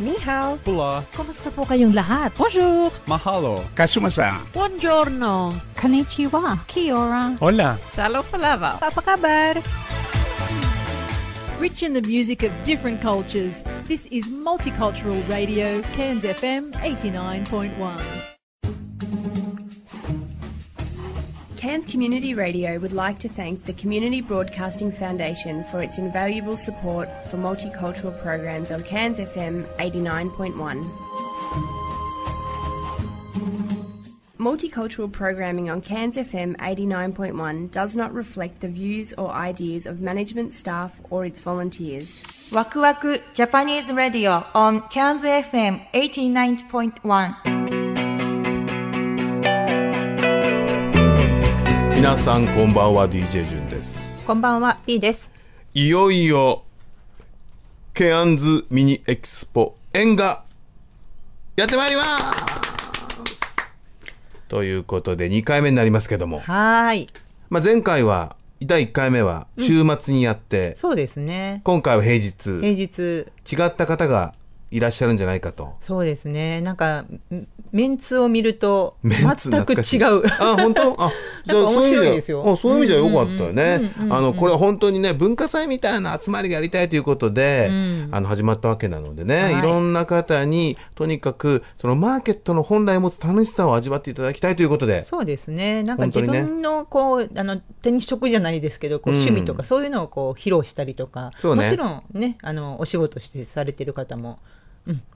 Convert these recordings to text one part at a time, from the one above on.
Ni hao. Pula. Kumusta po kayong lahat? Bonjour. Mahalo. Kasumasa. Buongiorno. Konnichiwa. Kiora. Hola. Salo palava. kabar. Rich in the music of different cultures, this is Multicultural Radio, Cairns FM 89.1. Cairns Community Radio would like to thank the Community Broadcasting Foundation for its invaluable support for multicultural programs on Cairns FM 89.1. Multicultural programming on Cairns FM 89.1 does not reflect the views or ideas of management staff or its volunteers. Waku Waku Japanese Radio on Cairns FM 89.1. 皆さんこんばんは DJ 順ですこんばんは P ですいよいよケアンズミニエキスポ縁がやってまいりますということで2回目になりますけどもはいまあ前回は第1回目は週末にやって、うん、そうですね今回は平日平日違った方がいらっしゃるんじゃないかとそうですねなんかメンツを見ると全く違うあ本当あじゃあ面白いですよそういう意味じゃよかったよねあのこれ本当にね文化祭みたいな集まりがやりたいということで、うん、あの始まったわけなのでね、はい、いろんな方にとにかくそのマーケットの本来持つ楽しさを味わっていただきたいということでそうですねなんか自分のこう、あの手に職じゃないですけどこう趣味とかそういうのをこう披露したりとか、うんね、もちろんねあのお仕事してされてる方も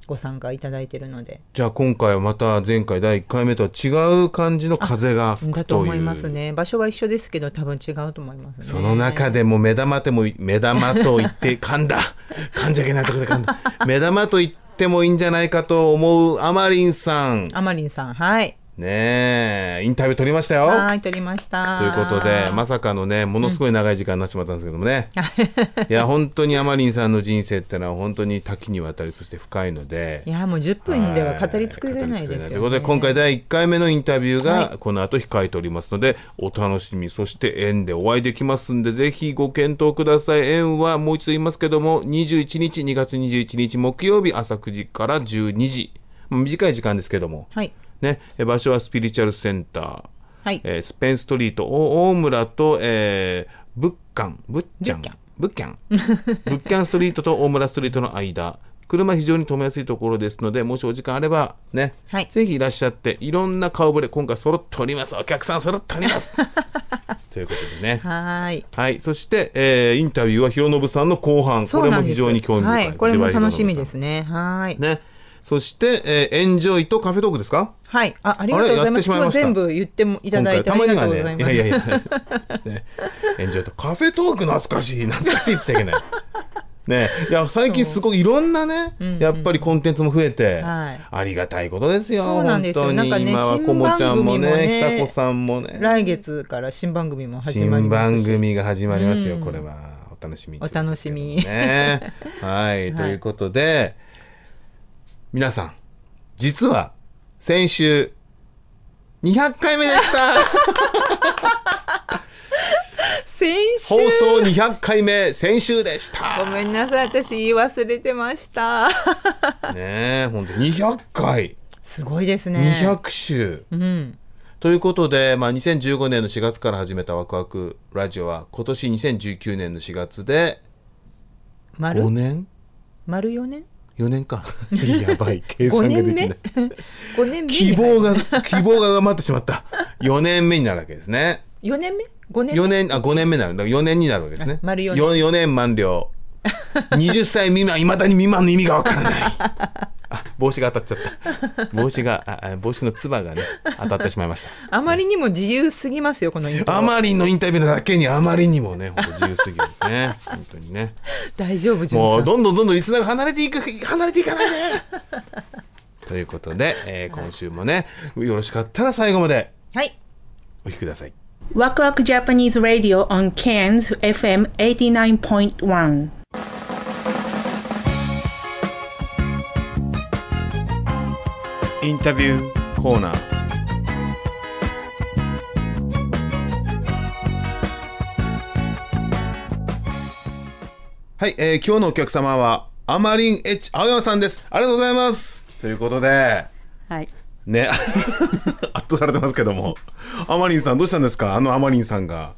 ご参加いただいているのでじゃあ今回はまた前回第1回目とは違う感じの風が吹くとだと思いますね場所は一緒ですけど多分違うと思います、ね、その中でも目玉でも目玉と言って噛んだ 噛んじゃいけないところで噛んだ目玉と言ってもいいんじゃないかと思うあまりんさんあまりんさんはいねえ、インタビュー取りましたよ。はい、取りました。ということで、まさかのね、ものすごい長い時間になってしまったんですけどもね。いや、本当にあまりんさんの人生ってのは本当に多岐にわたり、そして深いので。いや、もう10分では語り尽くせないですよ、ね、ということで、今回第1回目のインタビューがこの後控えておりますので、お楽しみ、そして縁でお会いできますんで、ぜひご検討ください。縁はもう一度言いますけども、21日、2月21日木曜日朝9時から12時。短い時間ですけども。はい。ね、場所はスピリチュアルセンター、はいえー、スペンストリート大村と、えー、ブッチャンブッキャンッキャンストリートと大村ストリートの間車非常に止めやすいところですのでもしお時間あればね、はい、ぜひいらっしゃっていろんな顔ぶれ今回揃っておりますお客さん揃っております ということでねはいはいそして、えー、インタビューはひろさんの後半これも非常に興味深い、はい、これも楽しみですねはいねそして、えー、エンジョイとカフェトークですかはい。あ、ありがとうございます。ま全部言ってもいただいてありがとうございます。ね、いやいやいや。ね、エンジョイとカフェトーク懐かしい、懐かしいって言っちゃいけない。ね、いや最近すごいいろんなね、やっぱりコンテンツも増えて、ありがたいことですよ。そうなんですよ。なんかね、今はこもちゃんもね、久子さんもね。来月から新番組も始まります新番組が始まりますよ。これはお楽しみ。お楽しみ。ね、はい、ということで。皆さん、実は先週200回目でした 先週放送200回目先週でしたごめんなさい私言い忘れてました ねえほんと200回すごいですね200週、うん、ということで、まあ、2015年の4月から始めた「わくわくラジオは」今年2019年の4月で5年丸4年4年か やばい計算ができない5年目 希望が希望が上回ってしまった4年目になるわけですね4年目5年目4年あ5年目になるだから4年になるわけですね丸 4, 年 4, 4年満了20歳未満いまだに未満の意味がわからない帽子が当たっちゃった 帽子が帽子のつばがね当たってしまいました あまりにも自由すぎますよこのインタビューあまりのインタビューだけにあまりにもね自由すぎるね本当にね 大丈夫もうどんどんどんどんリスナーが離れていく離れていかないで、ということで、えー、今週もねよろしかったら最後まではいお聞きくださいワクワクジャパニーズラディオ on Cairns FM89.1 インタビューコーナーはい、えー、今日のお客様はアマリン H 青山さんですありがとうございますということではいね 圧倒されてますけどもアマリンさんどうしたんですかあのアマリンさんが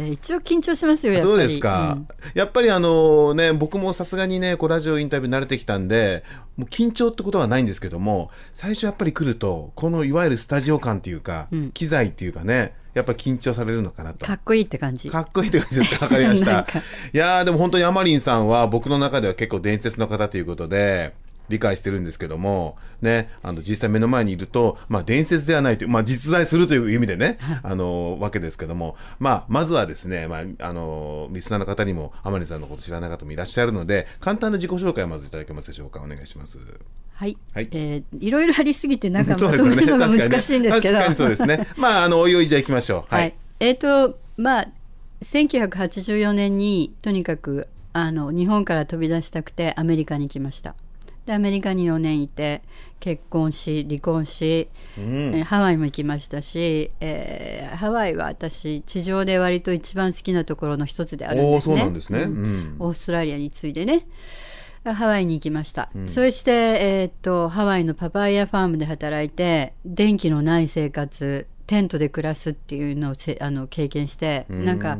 え一応緊張しますよそうですか、うん、やっぱりあのね僕もさすがにねこうラジオインタビュー慣れてきたんでもう緊張ってことはないんですけども最初やっぱり来るとこのいわゆるスタジオ感っていうか、うん、機材っていうかねやっぱ緊張されるのかなとかっこいいって感じかっこいいって感じですかかりました いやでも本当にあまりんさんは僕の中では結構伝説の方ということで理解してるんですけども、ね、あの実際目の前にいると、まあ、伝説ではないという、まあ、実在するという意味でね、あのわけですけども、まあ、まずはですね、まあ、あのリスナーの方にも天音さんのこと知らない方もいらっしゃるので簡単な自己紹介をまずいただけますでしょうかお願いします。はい、はい、えー、いろいろありすぎて、なんかまとめるの難しいんですけど。そうにそうですね。まあ、あの、おいおいじゃ行きましょう。はい。はい、えっ、ー、と、まあ、1984年に、とにかく、あの、日本から飛び出したくて、アメリカに来ました。でアメリカに4年いて結婚し離婚し、うん、ハワイも行きましたし、えー、ハワイは私地上で割と一番好きなところの一つであるんですね。すねうん、オーストラリアに次いでね。ハワイに行きました、うん、そして、えー、っとハワイのパパイヤファームで働いて電気のない生活テントで暮らすっていうのをあの経験して、うん、なんか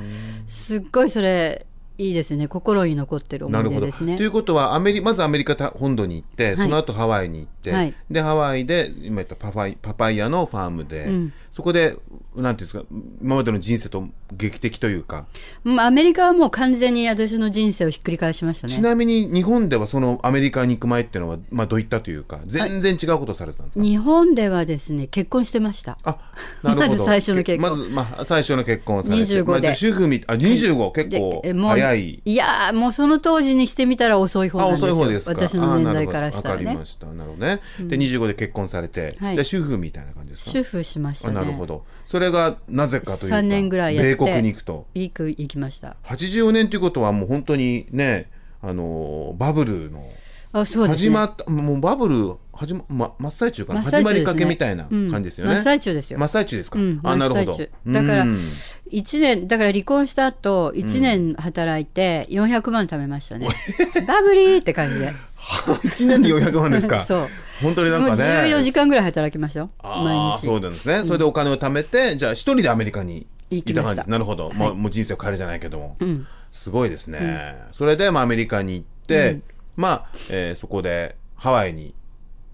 すっごいそれいいですね心に残ってる思い出ですね。ということはアメリまずアメリカ本土に行って、はい、その後ハワイに行って、はい、でハワイで今言ったパパイパパイヤのファームで、うん、そこでなんていうんですか今までの人生と劇的というか、うアメリカはもう完全に私の人生をひっくり返しましたねちなみに日本ではそのアメリカに行く前っていうのは、まあ、どういったというか全然違うことされてたんですか、日本ではですね結婚してましたあなるほど まず最初の結婚まず、まあ、最初の結婚されて25で、まあ、主婦みあ25、結構早い早いいやもうその当時にしてみたら遅い方なんですよ遅い方です私の年代からしたらね分かりましたなるほどね、うん、で25で結婚されて、はい、主婦みたいな感じですか主婦しました、ね、なるほどそれがなぜかというと3年ぐらいやって米国に行くと行く行きました84年ということはもう本当にねあのバブルのあそう、ね、始まったもうバブル始ま、ま、真っ最中かな、ね、始まりかけみたいな感じですよね、うん、真っ最中ですよ真っ最中ですか、うん、あなるほどだから一年だから離婚した後1年働いて400万貯めましたね、うん、バブリーって感じで1 年で400万ですか そう本当になんかね14時間ぐらい働きましたよ毎日そうなんですね、それでお金を貯めてじゃあ一人でアメリカに行った感じなるほど、はい、もう人生を変えるじゃないけども、すごいですね、それで、まあ、アメリカに行って、まあ、えー、そこでハワイに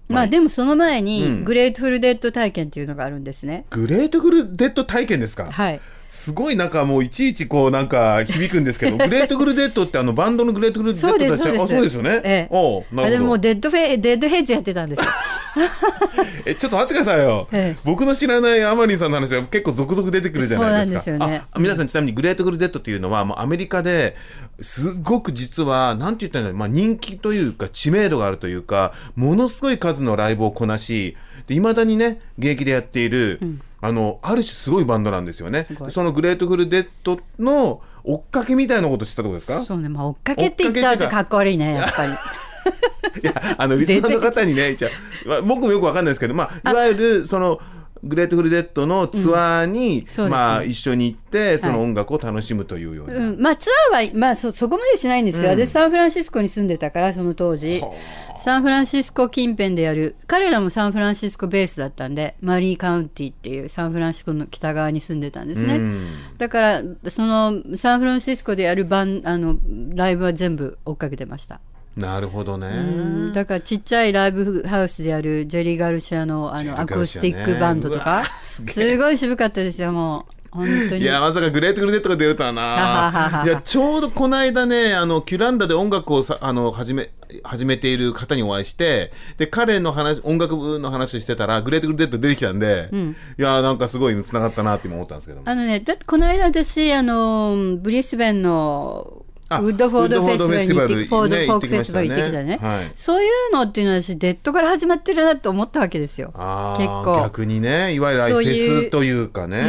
まあでもその前に、グレートフルデッド体験っていうのがあるんですね。グレートフルデッド体験ですか。はい。すごいなんかもういちいちこうなんか響くんですけど、グレートフルデッドってあのバンドのグレートフルデッドたちあそうですよね。ええ、おなるほど。でもデッドフェデッドヘッジやってたんですよ。えちょっと待ってくださいよ、ええ、僕の知らないアマリンさんの話は結構続々出てくるじゃないですか。そうなんですよね。皆さんちなみにグレートフルデッドっていうのはもうアメリカですごく実は、なんて言ったらいいんだろう、まあ、人気というか、知名度があるというか、ものすごい数のライブをこなし、いまだにね、現役でやっている、うん、あの、ある種すごいバンドなんですよね。そのグレートフルデッドの追っかけみたいなことしたとこですかそうね、まあ、追っかけって言っちゃうとかっこ悪いね、やっぱり。いや、あの、リスナーの方にね、じゃ僕もよくわかんないですけど、まあ、いわゆる、その、グレートフルデッドのツアーに、うんまあ、一緒に行って、その音楽を楽しむというような、はいうん、まあ、ツアーは、まあそ、そこまでしないんですけど、うん、私、サンフランシスコに住んでたから、その当時、サンフランシスコ近辺でやる、彼らもサンフランシスコベースだったんで、マリーカウンティっていうサンフランシスコの北側に住んでたんですね。だから、そのサンフランシスコでやるバあのライブは全部追っかけてました。なるほどね、だからちっちゃいライブハウスであるジェリー・ガルシアのあのアコースティックバンドとか、すごい渋かったですよもう。本当にいやまさかグレートグルネットが出るとはないやちょうどこの間ねあのキュランダで音楽をさあの始め始めている方にお会いしてで彼の話音楽部の話してたらグレートグルデッド出てきたんで、うん、いやなんかすごいつながったなって思ったんですけどあのねだこの間私あのブリスベンのウッドフォードフェスティバルッフォードフォークフェスティバル行ってきたね、そういうのっていうのは私デッドから始まってるなと思ったわけですよ結構逆にねいわゆるフェスというかね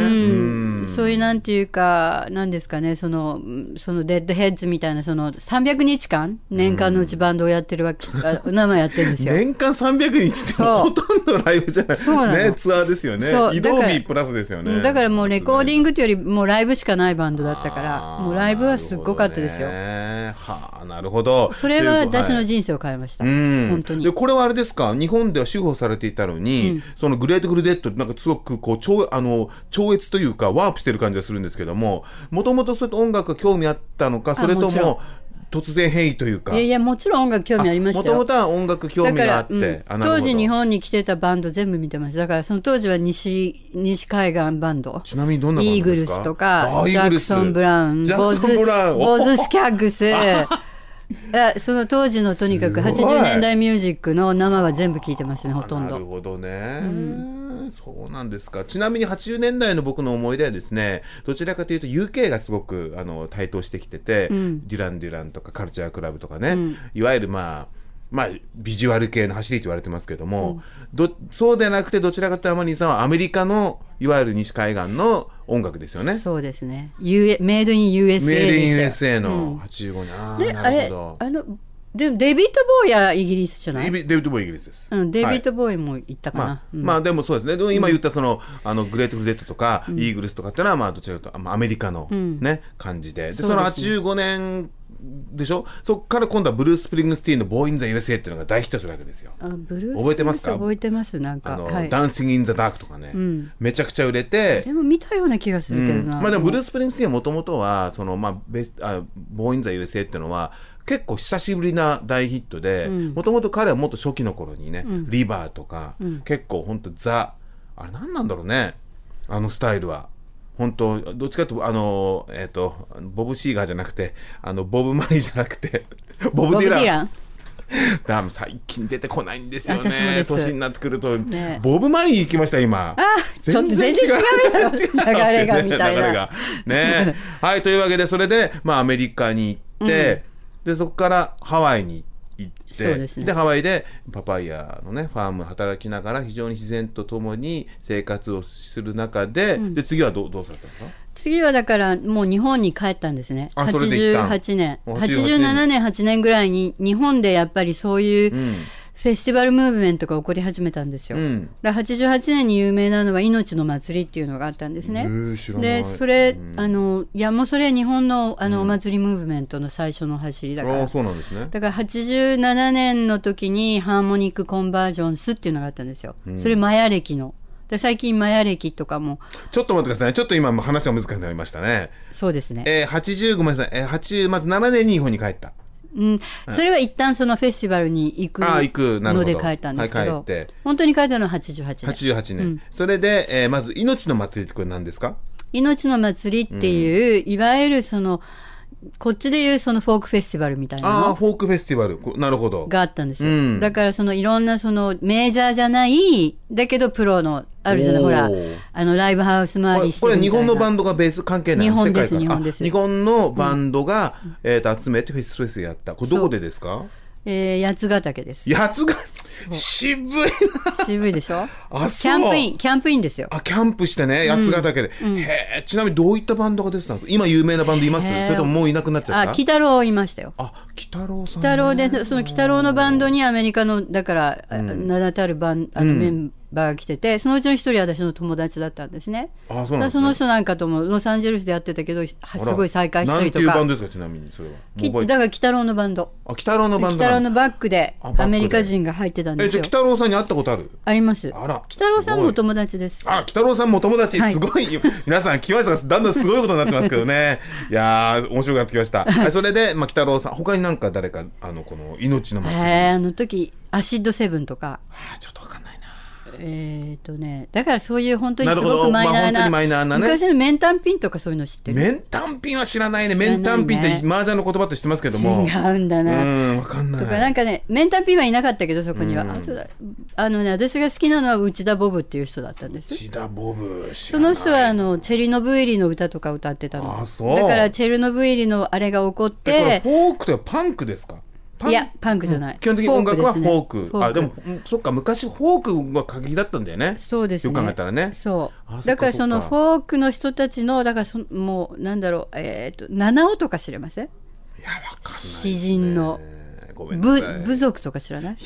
そういうなんていうかなんですかねそのそのデッドヘッズみたいなその300日間年間のうちバンドをやってるわけ、生やってるんですよ年間300日ってほとんどライブじゃないそうねツアーですよね移動日プラスですよねだからもうレコーディングというよりもうライブしかないバンドだったからもうライブはすっごかったですよよ。はあ、なるほど。それは私の人生を変えました。はい、本当に。で、これはあれですか、日本では司法されていたのに、うん、そのグレートグルデットなんかすごくこう超あの超越というかワープしてる感じがするんですけども、もともとそれと音楽が興味あったのか、それとも突然変異というかいやいやもちろん音楽興味ありましたもともとは音楽興味があって、うん、当時日本に来てたバンド全部見てましただからその当時は西西海岸バンドちなみにどんなイーグルスとかジャクソン・ブラウンボズ・ボズスキャッグス その当時のとにかく80年代ミュージックの生は全部聞いてますねほとんどなるほどね、うんそうなんですか。ちなみに80年代の僕の思い出はですね、どちらかというと UK がすごくあの台頭してきてて、うん、デュラン・デュランとかカルチャークラブとかね、うん、いわゆるまあ、まあ、ビジュアル系の走りと言われてますけども、うん、どそうでなくてどちらかというと天ーさんはアメリカのいわゆる西海岸の音楽ですよね。そうですね。U、メイドイン USA メイドイン USA の85年。うん、ああれあのでデビッド・ボーイはイギリスじゃないデビッド・ボーイイギリスです、うん、デビッド・ボーイも行ったかな、はい、まあ、まあ、でもそうですねでも今言ったその,、あのグレート・フレッドとか、イーグルスとかっていうのはまあどちらかというとアメリカのね、感じででその85年でしょそこから今度はブルース・プリングスティーンの「ボーイン・ザ・ USA」っていうのが大ヒットするわけですよ。覚えてますか覚えてますなんかあの、はい、ダンシング・イン・ザ・ダークとかね、うん、めちゃくちゃ売れてでも見たような気がするけどな、うん、まあ、でもブルース・プリングスティーンはもともとはその、まあ、ベあ「ボーイン・ザ・ USA」っていうのは結構久しぶりな大ヒットでもともと彼はもっと初期の頃にね「うん、リバー」とか、うん、結構ほんとザあれ何なんだろうねあのスタイルは。本当どっちかというと、あの、えっ、ー、と、ボブ・シーガーじゃなくて、あの、ボブ・マリーじゃなくて、ボブ・ディラン。ランダム最近出てこないんですよね。年になってくると、ね、ボブ・マリー行きました、今。あ全然違う。全然違う流れがみたいな。ね。はい、というわけで、それで、まあ、アメリカに行って、うんでそこからハワイに行ってで、ね、ハワイでパパイヤのねファーム働きながら非常に自然とともに生活をする中でうん、で次はどどうされたんですか次はだからもう日本に帰ったんですね88年87年8年ぐらいに日本でやっぱりそういう、うんフェスティバルムーブメントが起こり始めたんですよ、うん、だ88年に有名なのは「命の祭り」っていうのがあったんですね、でそれ、うん、あのいやもうそれ日本のあのお祭りムーブメントの最初の走りだから、そうなんですねだから87年の時にハーモニックコンバージョンスっていうのがあったんですよ、それマヤ歴ので最近マヤ歴とかもちょっと待ってくださいちょっと今話が難しくなりましたねそうですねえー、80ごめんなさい、えー、まず7年に日本に帰ったうん、それは一旦そのフェスティバルに行くので書いたんですけど、はい、て本当に書いたのは88年88年、うん、それで、えー、まず「命の祭り」ってこれ何ですか命の祭りっていう、うん、いわゆるそのこっちでいうそのフォークフェスティバルみたいなああフォークフェスティバルなるほどがあったんですよ、うん、だからそのいろんなそのメジャーじゃないだけどプロのあるじゃないほらあのライブハウス周りしてこれは日本のバンドがベース関係ない日本です日本です日本のバンドが、うん、えーと、集めてフェスフェスやったこれどこでですかえー、八ヶ岳です八ヶ渋い渋いでしょあキャンプインキャンプインですよあキャンプしてね八ヶ岳で、うん、へえちなみにどういったバンドが出てたんですか今有名なバンドいますそれとももういなくなっちゃったあ北郎いましたよあ北郎さん北郎でその北郎のバンドにアメリカのだから、うん、名だたるバンあのメンバーが来ててそのうちの一人私の友達だったんですねあそうなん、ね、その人なんかともロサンゼルスでやってたけどすごい再会したりとかなんていうバンドですかちなみにそれはだから北郎のバンドあ北郎のバンド北郎のバックでアメリカ人が入ってたんですよ。え、じゃ、北郎さんに会ったことある。あります。あら、北郎さんも友達です。あ、北郎さんも友達、すごい、皆さん、気さずがだんだんすごいことになってますけどね。いや面白くなってきました。はい、それで、まあ、北郎さん、他になんか誰か、あの、この命の祭ええ、あの時、アシッドセブンとか。あ、ちょっと。えっ、ー、とねだからそういう本当にすごくマイナーな,、まあ、ナーな、ね、昔のとかそういうの知ってるメンタンピンは知らないねメンタンピンって麻雀の言葉って知ってますけども違うんだなうん分かんないとかなんかねはいなかったけどそこには、あとあのね私が好きなのは内田ボブっていう人だったんです内田ボブその人はあのチェリノブイリの歌とか歌ってたのあそうだからチェルノブイリのあれが起こってフォークとパンクですかいやパンクじゃない、基本的に音楽はフォーク、ね、あでもそっか昔フォークが激だったんだよねそうです、ね、よく考えたらねそうだからそのフォークの人たちのだからそもうなんだろうえっ、ー、と七尾とか知れませんいやわかんない、ね、詩人のごめん部部族とか知らないい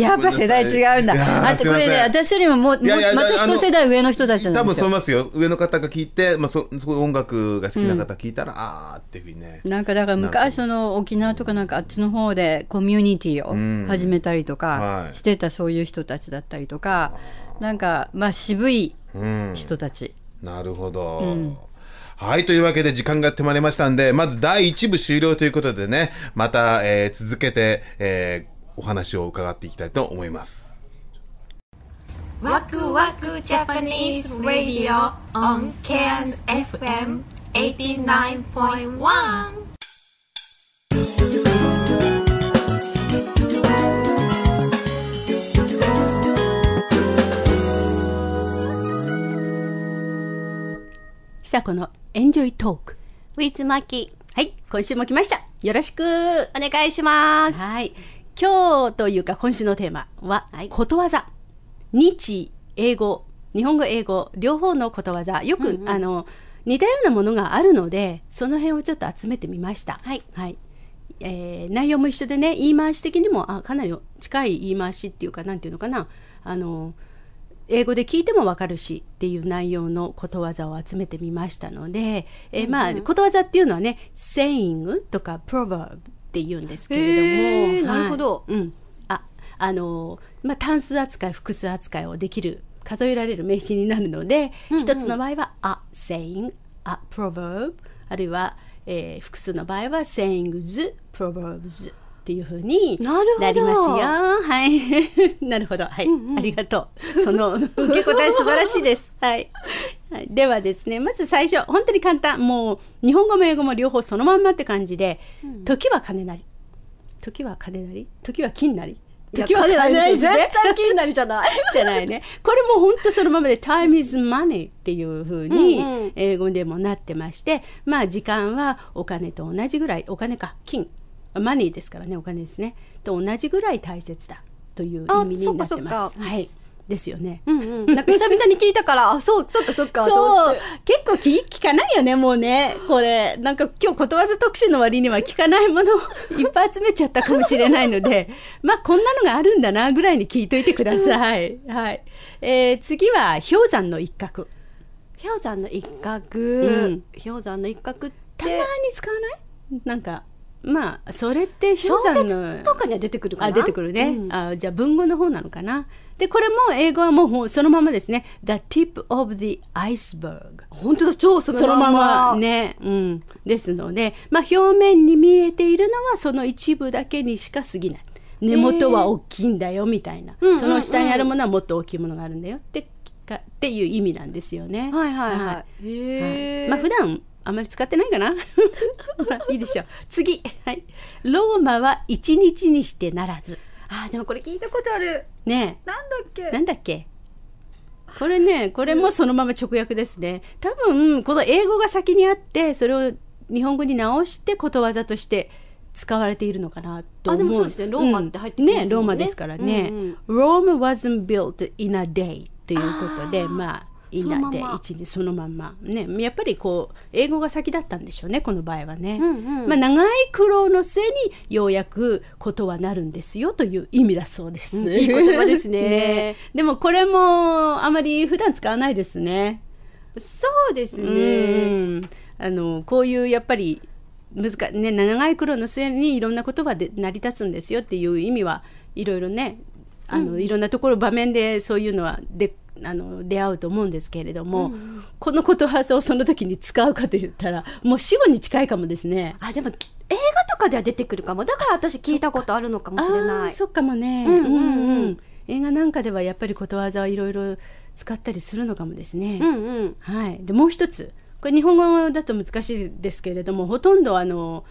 ややっぱ世代違うんだあとこれね私よりももいやいやまた一世代上の人たちなん多分そう思いますよ上の方が聞いて、まあ、そすごい音楽が好きな方聞いたら、あーっていうふうにねなんかだから昔その沖縄とかなんかあっちの方でコミュニティを始めたりとかはいしてたそういう人たちだったりとかなんかまあ渋い人たち、なるほど、はい、というわけで時間がやってまいりましたんで、まず第1部終了ということでね、また、えー、続けて、えー、お話を伺っていきたいと思います。ワクワクジャパニーズ・ラディオ on Cairns FM 89.1久子のエンジョイトーク。ウィズマキはい今週も来ましたよろしくお願いしますはい今日というか今週のテーマは、はい、ことわざ日英語日本語英語両方のことわざよく、うんうん、あの似たようなものがあるのでその辺をちょっと集めてみました。はい、はいえー、内容も一緒でね言い回し的にもあかなり近い言い回しっていうか何ていうのかなあの英語で聞いてもわかるしっていう内容のことわざを集めてみましたので、えー、まあ、ことわざっていうのはね「saying」とか「proverb」っていうんですけれども、なるほど、うん、ああのまあ、単数扱い複数扱いをできる数えられる名詞になるので、うんうん、一つの場合は「a saying」「a proverb」あるいは、えー、複数の場合は「sayings」「proverbs」っていうふうになりますよ。はい。なるほど。はい、うんうん。ありがとう。その受け答え素晴らしいです。はい。はい、ではですね、まず最初、本当に簡単。もう日本語も英語も両方そのまんまって感じで、時は金なり。時は金なり。時は金なり。時は金なり、絶対金なりじゃない。じゃないね。これも本当そのままで time is money っていうふうに英語でもなってまして、うんうん、まあ時間はお金と同じぐらい、お金か、金。マネーですからねお金ですねと同じぐらい大切だという意味になってます。はいですよね、うんうん、なんか久々に聞いたからあそうそっかそっかそう結構聞聞かないよねもうねこれなんか今日ことわざ特集の割には聞かないものを いっぱい集めちゃったかもしれないので まあこんなのがあるんだなぐらいに聞いといてください、はいえー、次は氷山の一角氷山の一角、うん、氷山の一角ってたまに使わないなんかまあそれって小説とかには出てくるかな出てくるね、うん、あじゃあ文語の方なのかなでこれも英語はもうそのままですね「The tip of the iceberg」本当だ超そのままね、うん、ですので、まあ、表面に見えているのはその一部だけにしか過ぎない根元は大きいんだよみたいな、えー、その下にあるものはもっと大きいものがあるんだよってかっていう意味なんですよね。はいはいはい。はい、まあ普段あまり使ってないかないいでしょう次、はい、ローマは一日にしてならずあでもこれ聞いたことあるねなんだっけなんだっけこれねこれもそのまま直訳ですね多分この英語が先にあってそれを日本語に直してことわざとして使われているのかなと思うあでもそうですねローマって入ってますねうんね、ローマですからね、うんうん、Rome wasn't built in a day ということでまあ院内で一時そのまんまねやっぱりこう英語が先だったんでしょうねこの場合はね、うんうん、まあ、長い苦労の末にようやくことはなるんですよという意味だそうです、うん、いい言葉ですね ねでもこれもあまり普段使わないですねそうですねあのこういうやっぱり難しいね、長い苦労の末にいろんなことがで成り立つんですよっていう意味はいろいろねあの、うん、いろんなところ場面でそういうのはであの出会うと思うんですけれども、うんこのことわざをその時に使うかと言ったらもう死後に近いかもですね。あでも映画とかでは出てくるかもだから私聞いたことあるのかもしれない。そっかもね、うんうん映画なんかではやっぱりことわざはいろいろ使ったりするのかもですね。はい、でもう一つこれ日本語だと難しいですけれどもほとんどあの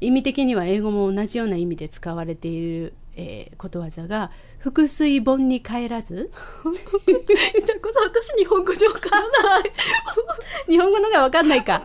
意味的には英語も同じような意味で使われているえー、ことわざが「腹水盆に帰らず」伊佐子私日本語で分からない 日本語のが分かんないか。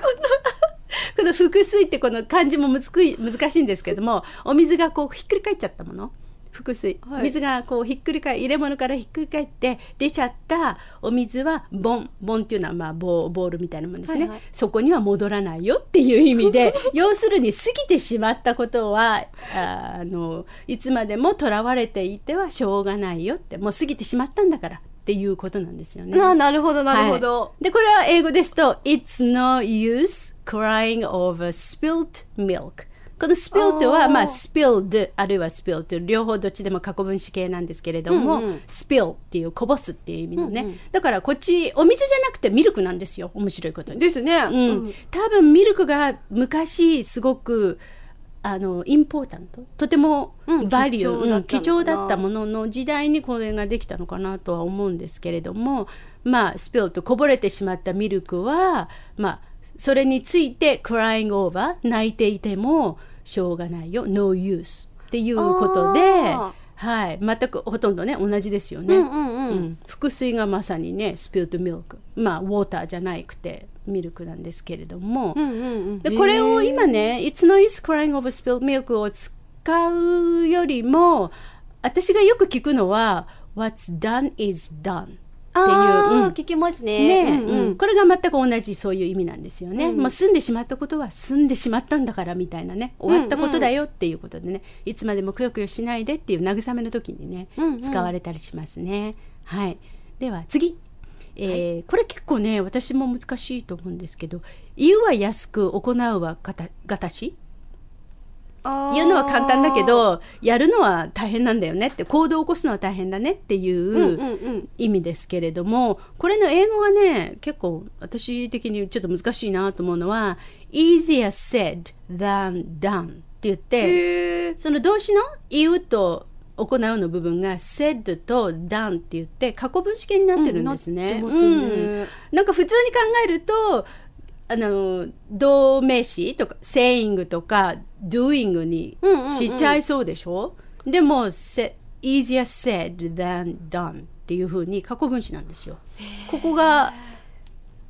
この腹水ってこの漢字も難しいんですけどもお水がこうひっくり返っちゃったもの腹水、はい、水がこうひっくり返入れ物からひっくり返って出ちゃったお水はボンボンっていうのはまあボボールみたいなもんですね、はいはい、そこには戻らないよっていう意味で 要するに過ぎてしまったことはあのいつまでもとらわれていてはしょうがないよってもう過ぎてしまったんだからっていうことなんですよね。あなるほどなるほど、はい、でこれは英語ですと「It's no use crying over spilt milk」この spilled は、まあ、spilled あるいは spilled 両方どっちでも過去分詞形なんですけれども、うんうん、spill っていうこぼすっていう意味のね、うんうん、だからこっちお水じゃなくてミルクなんですよ面白いことに。ですね。うんうん、多分ミルクが昔すごくあのインポータントとてもバリュー、うん、貴重だったものの時代にこれができたのかなとは思うんですけれどもまあスピルとこぼれてしまったミルクはまあそれについてクライングオーバー泣いていてもしょうがないよ No use っていうことで、はい、全くほとんどね同じですよね、うんうんうんうん、腹水がまさにねスピルトミルクまあウォーターじゃなくてミルクなんですけれども、うんうんうん、でこれを今ね「It's no use crying over spilled milk」を使うよりも私がよく聞くのは「What's done is done」っていう、うん、聞きますね、ね、うん、うん、これが全く同じそういう意味なんですよね、うん、もう住んでしまったことは済んでしまったんだからみたいなね終わったことだよっていうことでね、うんうん、いつまでもくよくよしないでっていう慰めの時にね、うんうん、使われたりしますねはいでは次えー、はい、これ結構ね私も難しいと思うんですけど「言うは安く行うはがたし」言うのは簡単だけどやるのは大変なんだよねって行動を起こすのは大変だねっていう意味ですけれども、これの英語がね結構私的にちょっと難しいなと思うのは「easier said than done」って言ってその動詞の「言う」と「行うの部分が said と done って言って過去分詞形になってるんですね。うん、な、ねうん、んか普通に考えるとあの動名詞とか saying とか doing にしちゃいそうでしょ、うんうんうん、でも easier said than done っていうふうに過去分詞なんですよ。ここが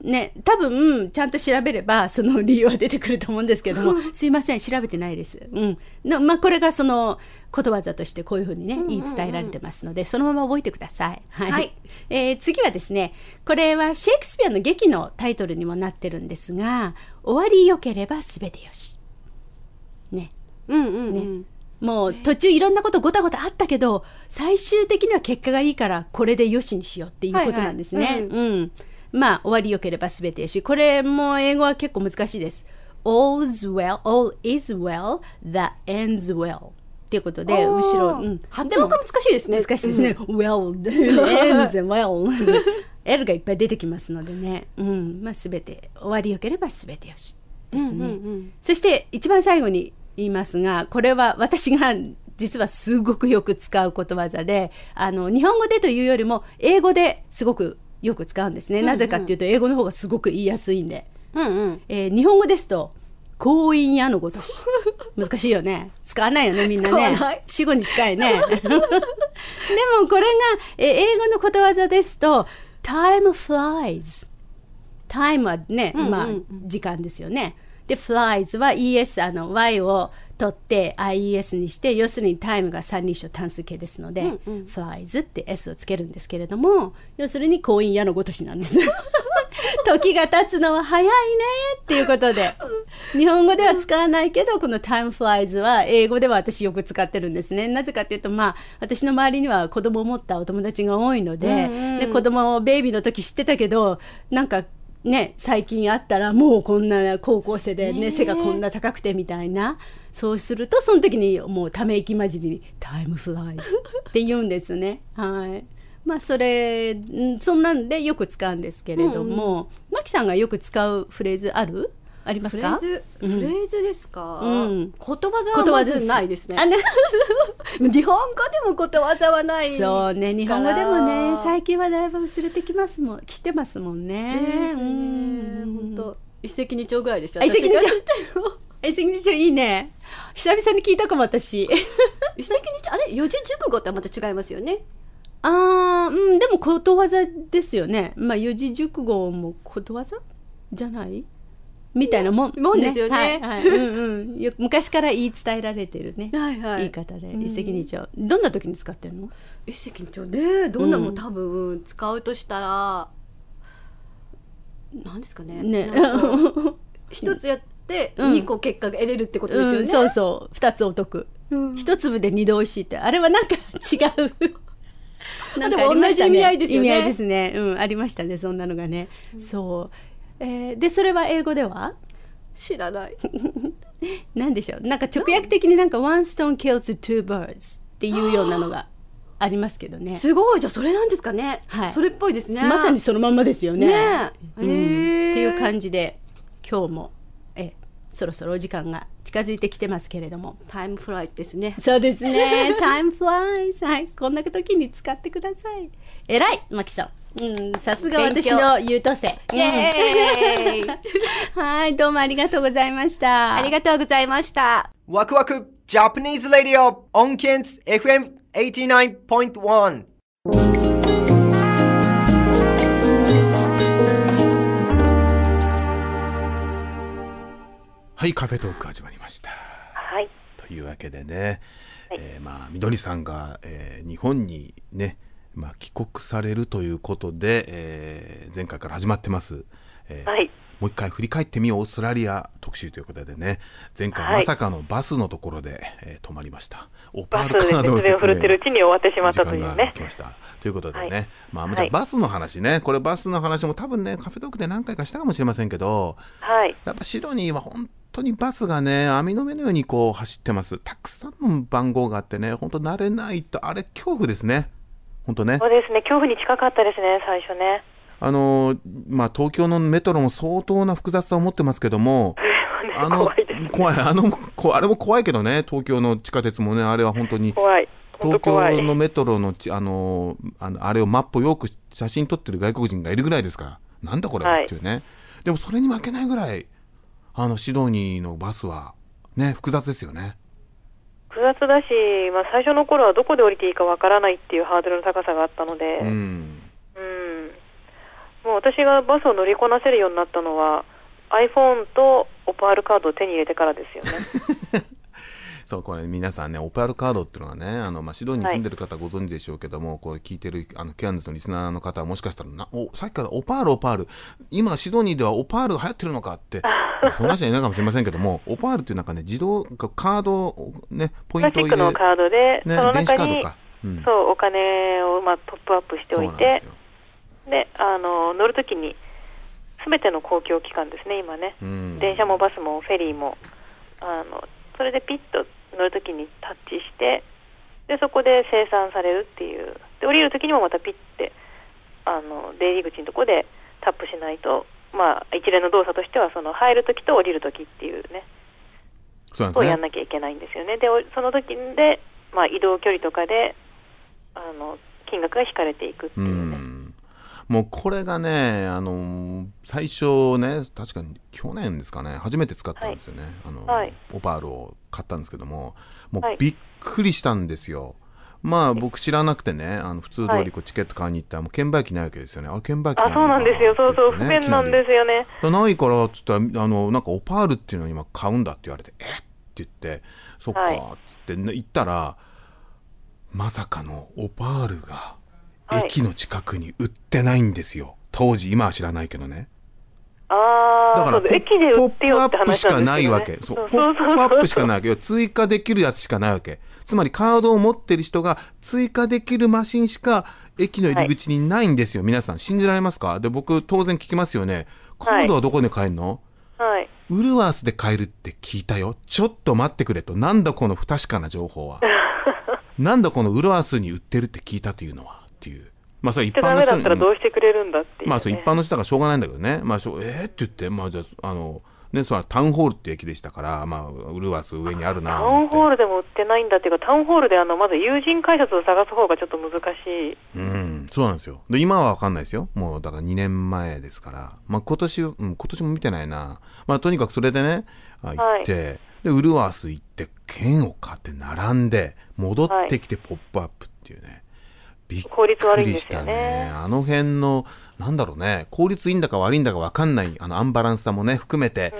ね、多分、ちゃんと調べれば、その理由は出てくると思うんですけども、すいません、調べてないです。うん。のまあ、これがその、ことわざとしてこういうふうにね、言い伝えられてますので、そのまま覚えてください。はい。はい、えー、次はですね、これはシェイクスピアの劇のタイトルにもなってるんですが、終わりよければ全てよし。ね。うんうん、うん、ね。もう途中いろんなことごたごたあったけど、最終的には結果がいいから、これでよしにしようっていうことなんですね。はいはい、うん、うんまあ、終わりよければ全てよし。これも英語は結構難しいです。all's well, all is well, that ends well. っていうことで、後ろ、うん、発音が難しいですね。難しいですね。うん、well, ends well. L がいっぱい出てきますのでね。うん。まあ、すべて、終わりよければすべてよし。ですね。そして、一番最後に言いますが、これは私が実はすごくよく使うことわざで、あの、日本語でというよりも、英語ですごくよく使うんですね、うんうん、なぜかっていうと英語の方がすごく言いやすいんで、うんうんえー、日本語ですと「婚姻や」のごとし難しいよね使わないよねみんなね死後に近いね でもこれが、えー、英語のことわざですと「time flies」タイムはね、まあ、時間ですよね。で、flies は ES、あの、Y を取って IES にして要するにタイムが三人称単数形ですので、うんうん、flies って S をつけるんですけれども要するに婚姻屋のごとしなんです 時が経つのは早いねっていうことで日本語では使わないけどこの time flies は英語では私よく使ってるんですねなぜかというとまあ私の周りには子供を持ったお友達が多いのでうんうん、で子供をベイビーの時知ってたけどなんかね最近あったらもうこんな高校生でね、ね、背がこんな高くてみたいな。そうするとその時にもうため息混じりに「タイムフライズ」って言うんですね。はいまあそれそんなんでよく使うんですけれども、うん、うん、さんがよく使うフレーズあるありますかフレーズ、フレーズですか、うん、言葉ざはまずないですね日本語でもことわざはないそうね日本語でもね最近はだいぶ薄れてきますもん来てますもんね、えー、うん本当一石二鳥ぐらいでしょ一石二鳥一石二鳥いいね久々に聞いたかも私一石二あれ四字熟語とはまた違いますよねあーうんでもことわざですよねまあ四字熟語もことわざじゃないみたいなもん、もんですよね。はい、はい、うんうん。昔から言い伝えられてるね。はいはい。言い方で、一石二鳥、うん、どんな時に使ってるの？一石二鳥ね。どんなも、うん、多分使うとしたら、なんですかね。ね。一つやって2個結果が得れるってことですよね、うんうん、そうそう2つお得、うん、1粒で2度おいしいってあれはなんか違う かあでも同じ意味合いですね意味合いですねうんありましたねそんなのがね、そう、えー、でそれは英語では知らない なんでしょうなんか直訳的になんか「one stone kills two birds」っていうようなのがありますけどね すごいじゃあそれなんですかね、はい、それっぽいですねまさにそのまんまですよねね、うん、っていう感じで今日もそろそろお時間が近づいてきてますけれどもタイムフライですねそうですねタイムフライはいこんな時に使ってくださいえらいマキさんうん、さすが私の優等生。はい、どうもありがとうございました。ありがとうございました。ワクワクジャパニーズラディオオンケンツ FM89.1 はいカフェトーク始まりましたはいというわけでね、はい、えー、まあみどりさんが、えー、日本にねまあ、帰国されるということで、えー、前回から始まってます、えー、はい、もう一回振り返ってみようオーストラリア特集ということでね前回まさかのバスのところで、はい、えー、止まりましたオパールカードの説明を振るってるうちに終わってしまったというねということでね、はい、まあ、じゃバスの話ねこれバスの話も多分ねカフェトークで何回かしたかもしれませんけど、はい、やっぱシドニーは本当にバスがね、網の目のようにこう走ってます。たくさんの番号があってね、本当慣れないと、あれ、恐怖ですね。本当ね。そうですね、恐怖に近かったですね、最初ね。あのまあ、東京のメトロも相当な複雑さを持ってますけども、あの怖い、ね、怖いあのこあれも怖いけどね、東京の地下鉄もね、あれは本当に、東京のメトロのちあのあのあれをマップをよく写真撮ってる外国人がいるぐらいですから、なんだこれ、はっていうね、でもそれに負けないぐらい、あのシドニーのバスは、ね、複雑ですよね。複雑だし、まあ、最初の頃はどこで降りていいかわからないっていうハードルの高さがあったので、うん、うん、もう私がバスを乗りこなせるようになったのは iPhone とオパールカードを手に入れてからですよね。そうこれ皆さんねオパールカードっていうのはねあの、まあ、シドニーに住んでる方ご存知でしょうけども、はい、これ聞いてるあのケアンズのリスナーの方はもしかしたらなおさっきからオパールオパール今シドニーではオパールが流行ってるのかって そんな人いないかもしれませんけどもオパールっていうなんかね自動カードねポイントを入れのカードで、そのうん、そうお金を、まあ、トップアップしておいてであの乗るときにすべての公共機関ですね今ね、うん、電車もバスもフェリーもあのそれでピッと乗る時にタッチしてでそこで生産されるっていうで降りる時にもまたピッてあの出入り口のとこでタップしないと、まあ、一連の動作としてはその入る時と降りる時っていうねそう、ね、をやんなきゃいけないんですよねでその時で、まあ、移動距離とかであの金額が引かれていくっていうね。うもうこれがね、あの最初ね、確かに去年ですかね、初めて使ったんですよね、はい、あの、はい、オパールを買ったんですけども、もうびっくりしたんですよ。まあ僕知らなくてね、あの普通通りこうチケット買いに行ったら、もう券売機ないわけですよね。あれ券売機ないあ、そうなんですよ。そうそう、ね、不便なんですよね。ないからって言ったら、あの、なんかオパールっていうのを今買うんだって言われて、えって言って、そっか、っつって行ったら、まさかのオパールが駅の近くに売ってないんですよ当時今は知らないけどねあだからポ駅で売ってよって話、プしかないわけそうポップアップしかないわけ追加できるやつしかないわけつまりカードを持ってる人が追加できるマシンしか駅の入り口にないんですよ、はい、皆さん信じられますかで僕当然聞きますよねカードはどこで買えるの、はい、ウルワースで買えるって聞いたよちょっと待ってくれとなんだこの不確かな情報は なんだこのウルワースに売ってるって聞いたというのはっていう。まあそれ一般の人だったらどうしてくれるんだって、ね、まあそれ一般の人だからしょうがないんだけどね。まあしょえー、って言ってまあじゃあのねそのタウンホールって駅でしたからまあウルワス上にあるなタウンホールでも売ってないんだっていうかタウンホールであのまず友人改札を探す方がちょっと難しい。うんそうなんですよ。で今はわかんないですよ。もうだから2年前ですから。まあ今年うん今年も見てないな。まあとにかくそれでねあ行って。はいでウルワース行って券を買って並んで戻ってきて「ポップアップっていうね、はい効率悪いんですよね。ねあの辺のなんだろうね効率いいんだか悪いんだか分かんないあのアンバランスさもね含めて、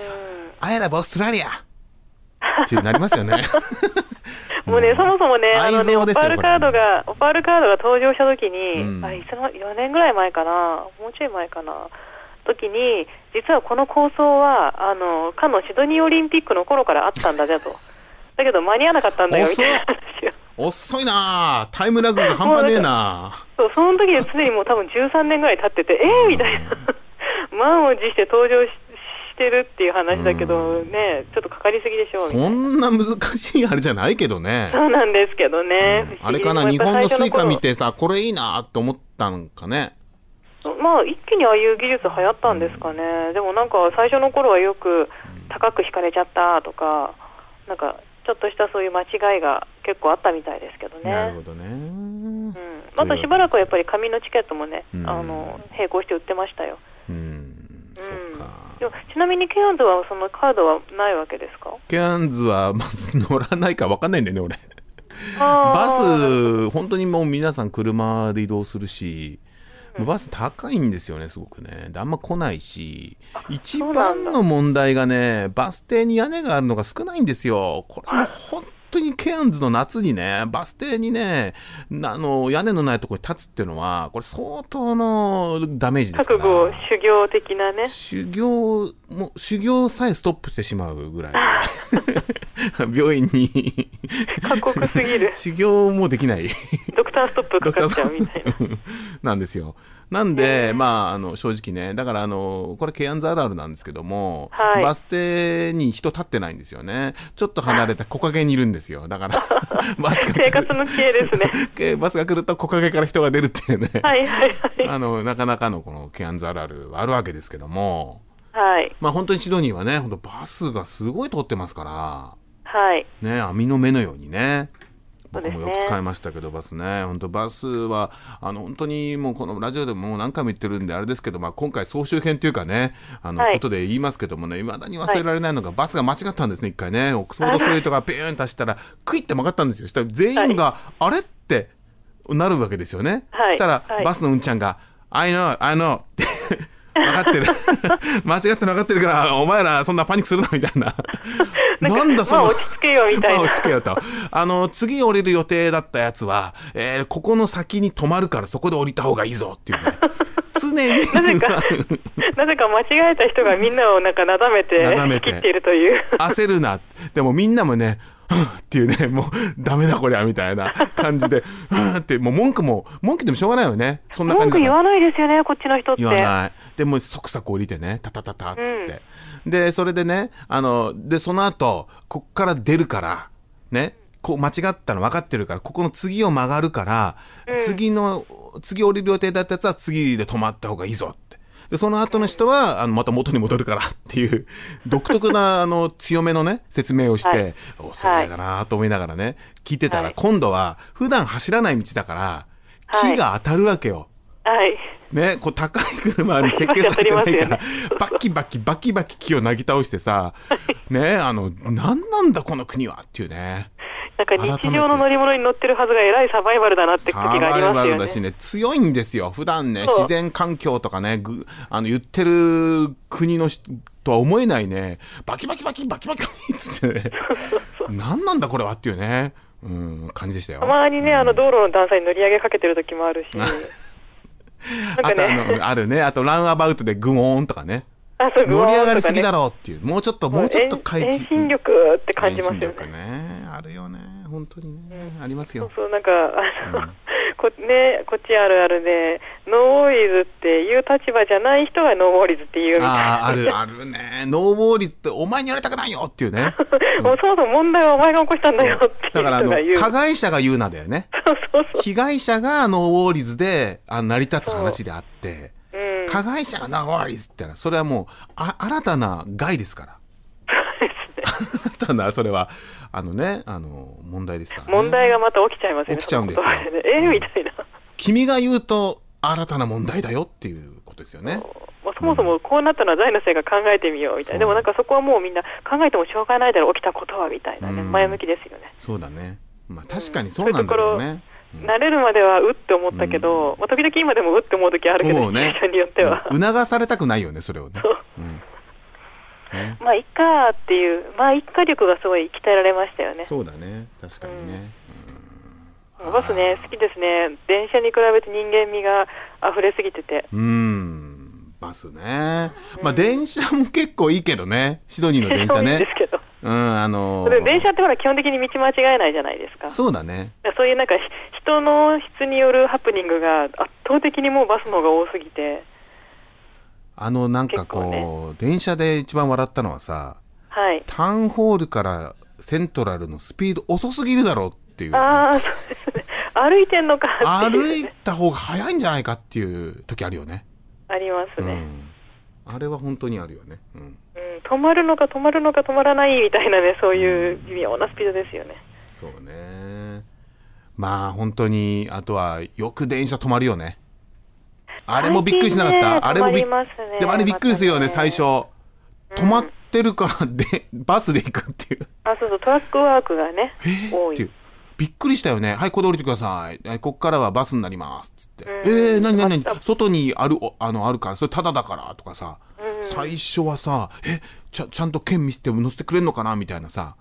うん、アイラブオーストラリアってなりますよね。もうね、そもそもね、あのね、オパールカードが、オパールカードが登場したときに、うん、あ、いつの、4年ぐらい前かな、もうちょい前かな、時に、実はこの構想は、あの、かのシドニーオリンピックの頃からあったんだゃと。だけど間に合わなかったんだよ、みたいな話を遅いなタイムラグが半端ねえな そうその時ですでにもう多分13年ぐらい経ってて、えー、みたいな、満を持して登場ししてるっていう話だけどね、ちょっとかかりすぎでしょうそんな難しいあれじゃないけどねそうなんですけどね、うん、あれかな日本のスイカ見てさこれいいなと思ったんかねまあ一気にああいう技術流行ったんですかね、うん、でもなんか最初の頃はよく高く引かれちゃったとかなんかちょっとしたそういう間違いが結構あったみたいですけどね。なるほどね。うん。またしばらくはやっぱり紙のチケットもね、あの並行して売ってましたよ。うん。うん、そっか。ちなみにケアンズはそのカードはないわけですかケアンズはまず乗らないか分かんないんだよね、俺。バス、本当にもう皆さん車で移動するし、うん、バス高いんですよね、すごくね。であんま来ないし、一番の問題がね、バス停に屋根があるのが少ないんですよ。これも本当にケアンズの夏にね、バス停にね、あの、屋根のないところに立つっていうのは、これ相当のダメージですから覚悟、修行的なね。修行、も修行さえストップしてしまうぐらい。病院に過酷すぎる。修行もできない。ドクターストップかかっちゃうみたいな。なんですよ。なんで、まあ、あの正直ね、だからあのこれ、ケアンズあるあるなんですけども、はい、バス停に人立ってないんですよね、ちょっと離れた木陰にいるんですよ、だから、バスが生活の系ですね。バスが来ると木陰から人が出るっていうね、はいはいはい、あのなかなかのこのケアンズあるあるはあるわけですけども、はいまあ、本当にシドニーはね、本当、バスがすごい通ってますから、はいね、網の目のようにね。僕もよく使いましたけど、バスね、本当、バスは、あの本当にもう、このラジオでも何回も言ってるんで、あれですけど、まあ、今回、総集編というかね、あの、ことで言いますけどもね、いまだに忘れられないのが、はい、バスが間違ったんですね、一回ね、オックスフォードストレートがピューンと走ったら、クイって曲がったんですよ、したら全員が、あれってなるわけですよね、はい、したら、バスのうんちゃんが、I know, I know って分かってる 間違って分かってるからお前らそんなパニックするなみたいな なんだその、まあ、落ち着けよみたいな、まあ、落ち着けよとあの次降りる予定だったやつは、えー、ここの先に止まるからそこで降りた方がいいぞっていうね常になぜかなぜか間違えた人がみんなをなんかなだめて切っているという焦るなでもみんなもねっていうね、もうダメだこりゃみたいな感じで、って、もう文句も、文句でもしょうがないよね。そんな感じ文句言わないですよね、こっちの人って。言わない。でもう即作降りてねたたたっつって、うん、でそれでねあのでその後こっから出るからねこう間違ったの分かってるからここの次を曲がるから、うん、次の次降りる予定だったやつは次で止まった方がいいぞってでその後の人はあのまた元に戻るからっていう独特な あの強めのね説明をして、はい、おそれだなと思いながらね聞いてたら、はい、今度は普段走らない道だから、木が当たるわけよ。はいね、こう高い車に設計されてないから、バキバキバキバキ木をなぎ倒してさ、ね、あの、なんなんだこの国はっていうね。なんか日常の乗り物に乗ってるはずがえらいサバイバルだなって気がありますよね。サバイバルだしね、強いんですよ。普段ね、自然環境とかね、ぐあの言ってる国のとは思えないね、バキバキバキバキバキっつってね、何なんだこれはっていうね。うん、感じでしたよ。たまにね、うん、あの道路の段差に乗り上げかけてる時もあるし。あとあの、あるね。あと、ランアバウトでグオーンとかね。盛り上がりすぎだろうっていう、もうちょっと、もうちょっと回帰。遠心力って感じますよね。あるよね。本当にね。ありますよ。そうなんか、あの、こ,、ね、こっちあるあるで、ノーウォーリーズっていう立場じゃない人がノーウォーリーズっていうみたいな。ああるあるね、ノーウォーリーズってお前にやりれたくないよっていうね。もうそもそも問題はお前が起こしたんだよってだからあの加害者が言うなだよね。そうそうそう被害者がノーウォーリーズであ成り立つ話であって、うん、加害者がノーウォーリーズってそれはもうあ新たな害ですから。新たなそれはあのねあの問題ですから、ね、問題がまた起きちゃいますね。起きちゃうんですよ。えー、みたいな、うん。君が言うと新たな問題だよっていうことですよね。そもそもこうなったのは財のいが考えてみようみたいな、でもなんかそこはもうみんな考えてもしょうがないだろう、起きたことはみたいなね、前向きですよね。そうだね、まあ、確かにそうなんだろうね。慣れるまではうって思ったけど、まあ、時々今でもうって思う時あるけど、ね、によっては、促されたくないよね、それをね。まあいっかっていうまあ一家力がすごい鍛えられましたよねそうだね確かにね、うん、バスね好きですね電車に比べて人間味が溢れすぎててうんバスね、まあ電車も結構いいけどねシドニーの電車ね ですけどうんあのー、電車ってほら基本的に道間違えないじゃないですかそうだねそういうなんか人の質によるハプニングが圧倒的にもうバスの方が多すぎてあのなんかこう、ね、電車で一番笑ったのはさ、はい、タウンホールからセントラルのスピード遅すぎるだろっていう、ね、ああそうですね歩いてんのかっていう、ね、歩いた方が早いんじゃないかっていう時あるよねありますね、うん、あれは本当にあるよね、うん、うん、止まるのか止まるのか止まらないみたいなねそういう微妙なスピードですよね、うん、そうねまあ本当にあとはよく電車止まるよねあれもびっくりしなかった、あれもびっ、ね、でもあれびっくりするよね、最初、止まってるからで、バスで行くっていう、あそうそう、トラックワークがね、多い。びっくりしたよね。はい、ここで降りてください。ここからはバスになります。つって。えー、なになに外にある、あの、あるから、それタダだからとかさ、最初はさ、え、ちゃ、ちゃんと券見せて乗せてくれんのかなみたいなさ、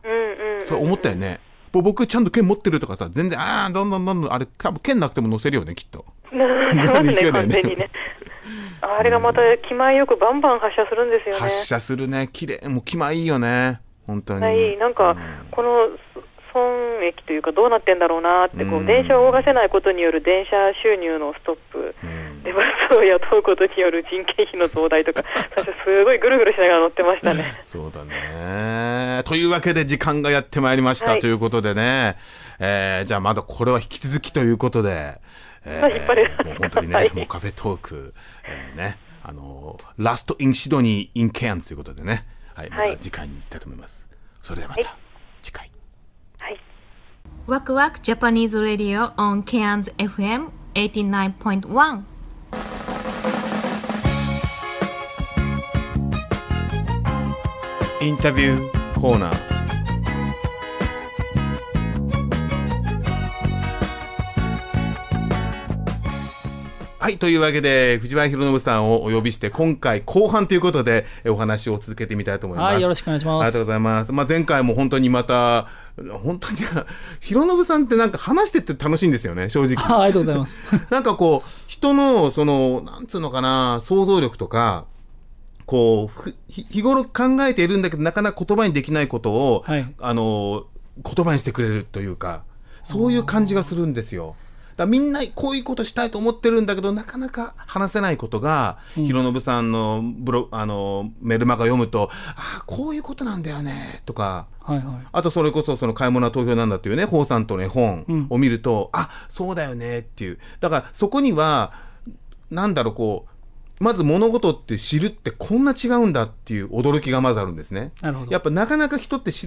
そう思ったよね。僕ちゃんと券持ってるとかさ、全然、ああ、どんどんどんどん、あれ、多分券なくても乗せるよね、きっと。なますね、完全にね。あれがまた気前よくバンバン発射するんですよね。発射するね、綺麗もう気前いいよね、本当に。はい、なんか、この損益というか、どうなってんだろうなってこう、電車を動かせないことによる電車収入のストップ、でバスを雇うことによる人件費の増大とか、最初、すごいぐるぐるしながら乗ってましたね。そうだねというわけで、時間がやってまいりました、はい、ということでね、えー、じゃあ、まだこれは引き続きということで。えー、もう本当にね、もうカフェトーク、えー、ね、あのー、ラストインシドニーインケアンズということでね、はい、また次回に行きたいと思います。はい、それではまた、次回。はい。ワクワクジャパニーズレディオオン・ケアンズ・ n s FM 89.1。インタビューコーナーはい、というわけで、藤原博信さんをお呼びして、今回後半ということで、お話を続けてみたいと思います。はい、よろしくお願いします。ありがとうございます。まあ、前回も本当にまた、本当に、博信さんってなんか話してって楽しいんですよね、正直。ありがとうございます。なんかこう、人の、その、なんつうのかな、想像力とか、こう、日頃考えているんだけど、なかなか言葉にできないことを、はい、あの、言葉にしてくれるというか、そういう感じがするんですよ。だみんなこういうことしたいと思ってるんだけど、なかなか話せないことが、うん、ひさんのブロあのメルマガ読むと、ああ、こういうことなんだよね、とか、はいはい、あとそれこそ、その買い物は投票なんだっていうね、ホウさんとの絵本を見ると、うん、あそうだよねっていう。だからそこには、なんだろう、こう、まず物事って知るってこんな違うんだっていう驚きがまずあるんですね。やっぱなかなか人って知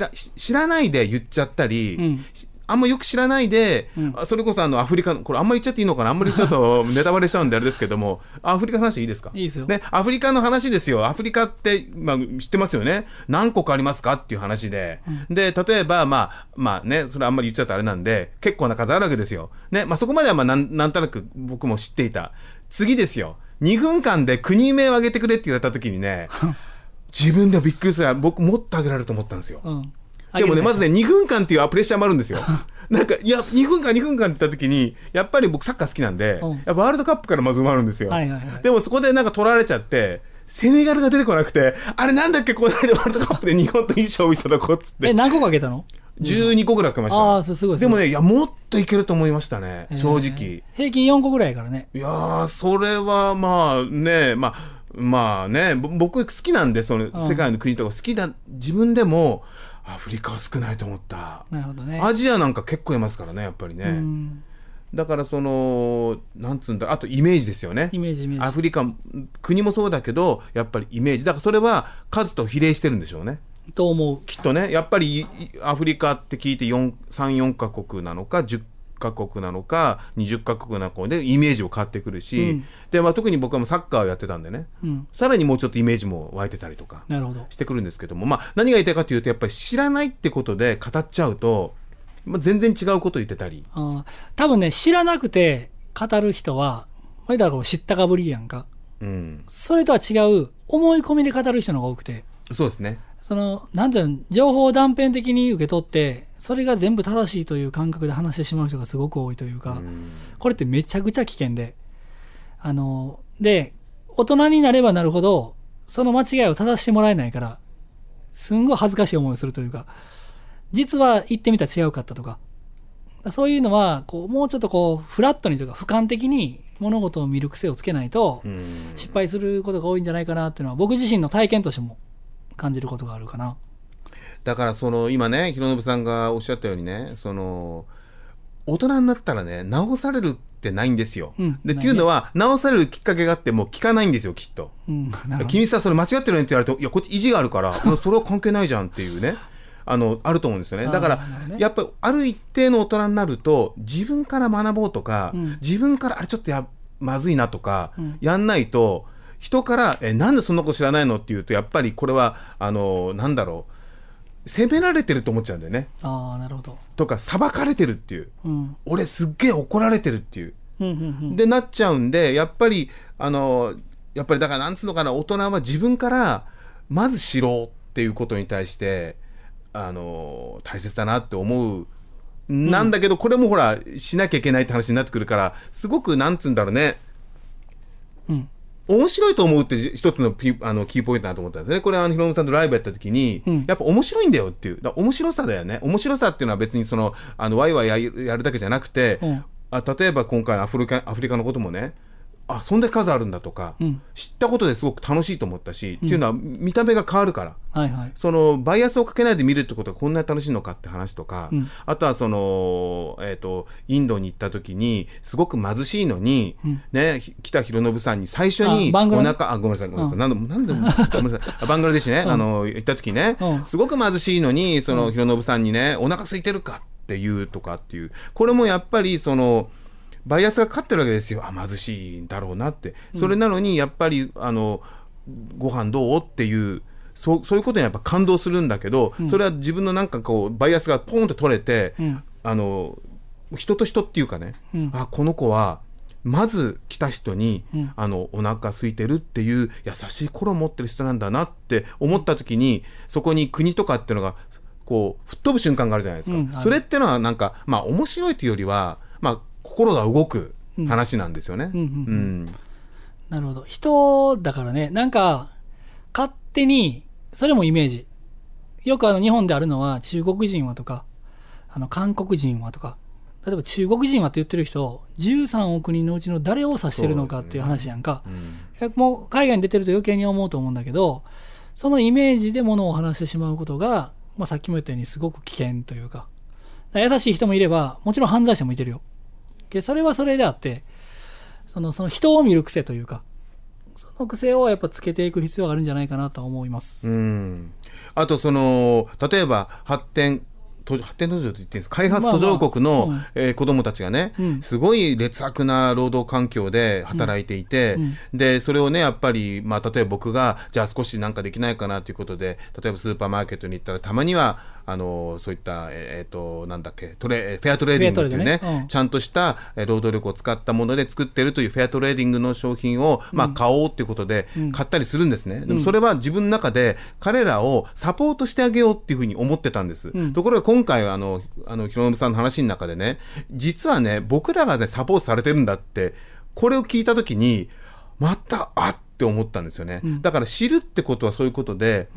らないで言っちゃったり、うん、あんまよく知らないで、うん、それこそあのアフリカのこれあんまり言っちゃっていいのかなあんまりちょっと ネタバレしちゃうんであれですけどもアフリカの話いいですかいいですよでアフリカの話ですよアフリカって、まあ、知ってますよね何個かありますかっていう話で、うん、で例えばまあまあねそれあんまり言っちゃったあれなんで結構な数あるわけですよ、ねまあ、そこまではまあなんなんとなく僕も知っていた次ですよ2分間で国名を挙げてくれって言われた時にね 自分でびっくりする僕もっと挙げられると思ったんですよ、うんでもね、まずね、2分間っていうプレッシャーもあるんですよ。なんか、いや、2分間、2分間って言った時に、やっぱり僕、サッカー好きなんで、やっぱワールドカップからまず埋まるんですよ。はいはいはい、でも、そこでなんか取られちゃって、セネガルが出てこなくて、あれなんだっけ、この間ワールドカップで日本といい勝負したとこっつって。え、何個かけたの12個ぐらいかけました。あすごいでもね、いや、もっといけると思いましたね、えー、正直。平均4個ぐらいからね。いやそれはまあね、まあ、まあね、僕好きなんで、その世界の国とか好きだ、自分でも、アフリカは少ないと思ったなるほど、ね、アジアなんか結構いますからねやっぱりね、うん、だからそのなんつうんだあとイメージですよねイメージイメージアフリカ国もそうだけどやっぱりイメージだからそれは数と比例してるんでしょうねと思うきっとねやっぱりアフリカって聞いて34か国なのか10カ国なのか20カ国なのかでイメージを変わってくるし、うん、でまあ、特に僕はもうサッカーをやってたんでね、うん、さらにもうちょっとイメージも湧いてたりとかしてくるんですけどもまあ、何が言いたいかというとやっぱり知らないってことで語っちゃうと、まあ、全然違うこと言ってたりあ多分ね知らなくて語る人はこれだろう知ったかぶりやんか、うん、それとは違う思い込みで語る人のが多くてそうですねそのなんていうの情報を断片的に受け取ってそれが全部正しいという感覚で話してしまう人がすごく多いというか、これってめちゃくちゃ危険で、あの、で、大人になればなるほど、その間違いを正してもらえないから、すんごい恥ずかしい思いをするというか、実は言ってみたら違うかったとか、そういうのは、こう、もうちょっとこう、フラットにというか、俯瞰的に物事を見る癖をつけないと、失敗することが多いんじゃないかなっていうのは、僕自身の体験としても感じることがあるかな。だからその今ね、広信さんがおっしゃったようにね、その大人になったらね、直されるってないんですよ。うん、で、っていうのは、直されるきっかけがあって、もう聞かないんですよ、きっと。うん、君さ、それ間違ってるねって言われて、いや、こっち意地があるから、それは関係ないじゃんっていうね。あのあると思うんですよねだから、ね、やっぱりある一定の大人になると自分から学ぼうとか、うん、自分からあれちょっとやまずいなとか、うん、やんないと人から「えなんでそんなこと知らないの?」って言うとやっぱりこれはあのなんだろう責められてると思っちゃうんだよね。あなるほどとか裁かれてるっていう、うん、俺すっげえ怒られてるっていう。うんうんうん、でなっちゃうんでやっぱりあのやっぱりだからなんつうのかな大人は自分からまず知ろうっていうことに対してあの大切だなって思う。なんだけど、これもほらしなきゃいけないって話になってくるからすごくなんつうんだろうね、うん、面白いと思うって一つのピあのキーポイントだと思ったんですね。これあのヒロムさんとライブやった時に、うん、やっぱ面白いんだよっていう。だ面白さだよね。面白さっていうのは別にその、あの、ワイワイやるだけじゃなくて、うん、あ例えば今回アフリカアフリカのこともね、あそんだけ数あるんだとか、うん、知ったことですごく楽しいと思ったし、うん、っていうのは見た目が変わるから、はいはい、そのバイアスをかけないで見るってことがこんなに楽しいのかって話とか、うん、あとはその、えーと、インドに行った時にすごく貧しいのに、ね、北広信さんに最初にお腹あごめんなさいごめんなさい、何度も何度もごめんなさい バングラデシュね、あの行った時ね、すごく貧しいのにその広信さんにねお腹空いてるかっていうとかっていうこれもやっぱりその。バイアスが勝ってるわけですよあ貧しいんだろうなってそれなのにやっぱりあのご飯どうっていうそうそういうことにやっぱ感動するんだけど、それは自分のなんかこうバイアスがポンと取れて、あの人と人っていうかね、あこの子はまず来た人に、あのお腹空いてるっていう優しい心を持ってる人なんだなって思った時にそこに国とかっていうのがこう吹っ飛ぶ瞬間があるじゃないですか、それってのはなんかまあ面白いというよりはまあ心が動く話なんですよね。なるほど。人だからね、なんか、勝手に、それもイメージ。よくあの日本であるのは、中国人はとか、あの韓国人はとか、例えば中国人はって言ってる人、13億人のうちの誰を指してるのかっていう話やんか。うねうん、もう海外に出てると余計に思うと思うんだけど、そのイメージでものを話してしまうことが、まあ、さっきも言ったようにすごく危険というか、か優しい人もいれば、もちろん犯罪者もいてるよ。で、それはそれであって、その、その人を見る癖というか、その癖をやっぱつけていく必要があるんじゃないかなと思います。うん。あと、その、例えば発展、途上発展途上と言って開発途上国の、まあまあうん、えー、子供たちがね、うん、すごい劣悪な労働環境で働いていて、うんうん、でそれをねやっぱり、まあ、例えば僕がじゃあ少しなんかできないかなということで例えばスーパーマーケットに行ったらたまにはあのそういった、えーと、なんだっけトレフェアトレーディングというね、ねうん、ちゃんとした労働力を使ったもので作ってるというフェアトレーディングの商品を、まあ、買おうということで買ったりするんですね、うん、でもそれは自分の中で彼らをサポートしてあげようっていうふうに思ってたんです、うん、ところが今回あのあの広信さんの話の中でね実はね僕らがねサポートされてるんだってこれを聞いた時にまたあって思ったんですよね、だから知るってことはそういうことで、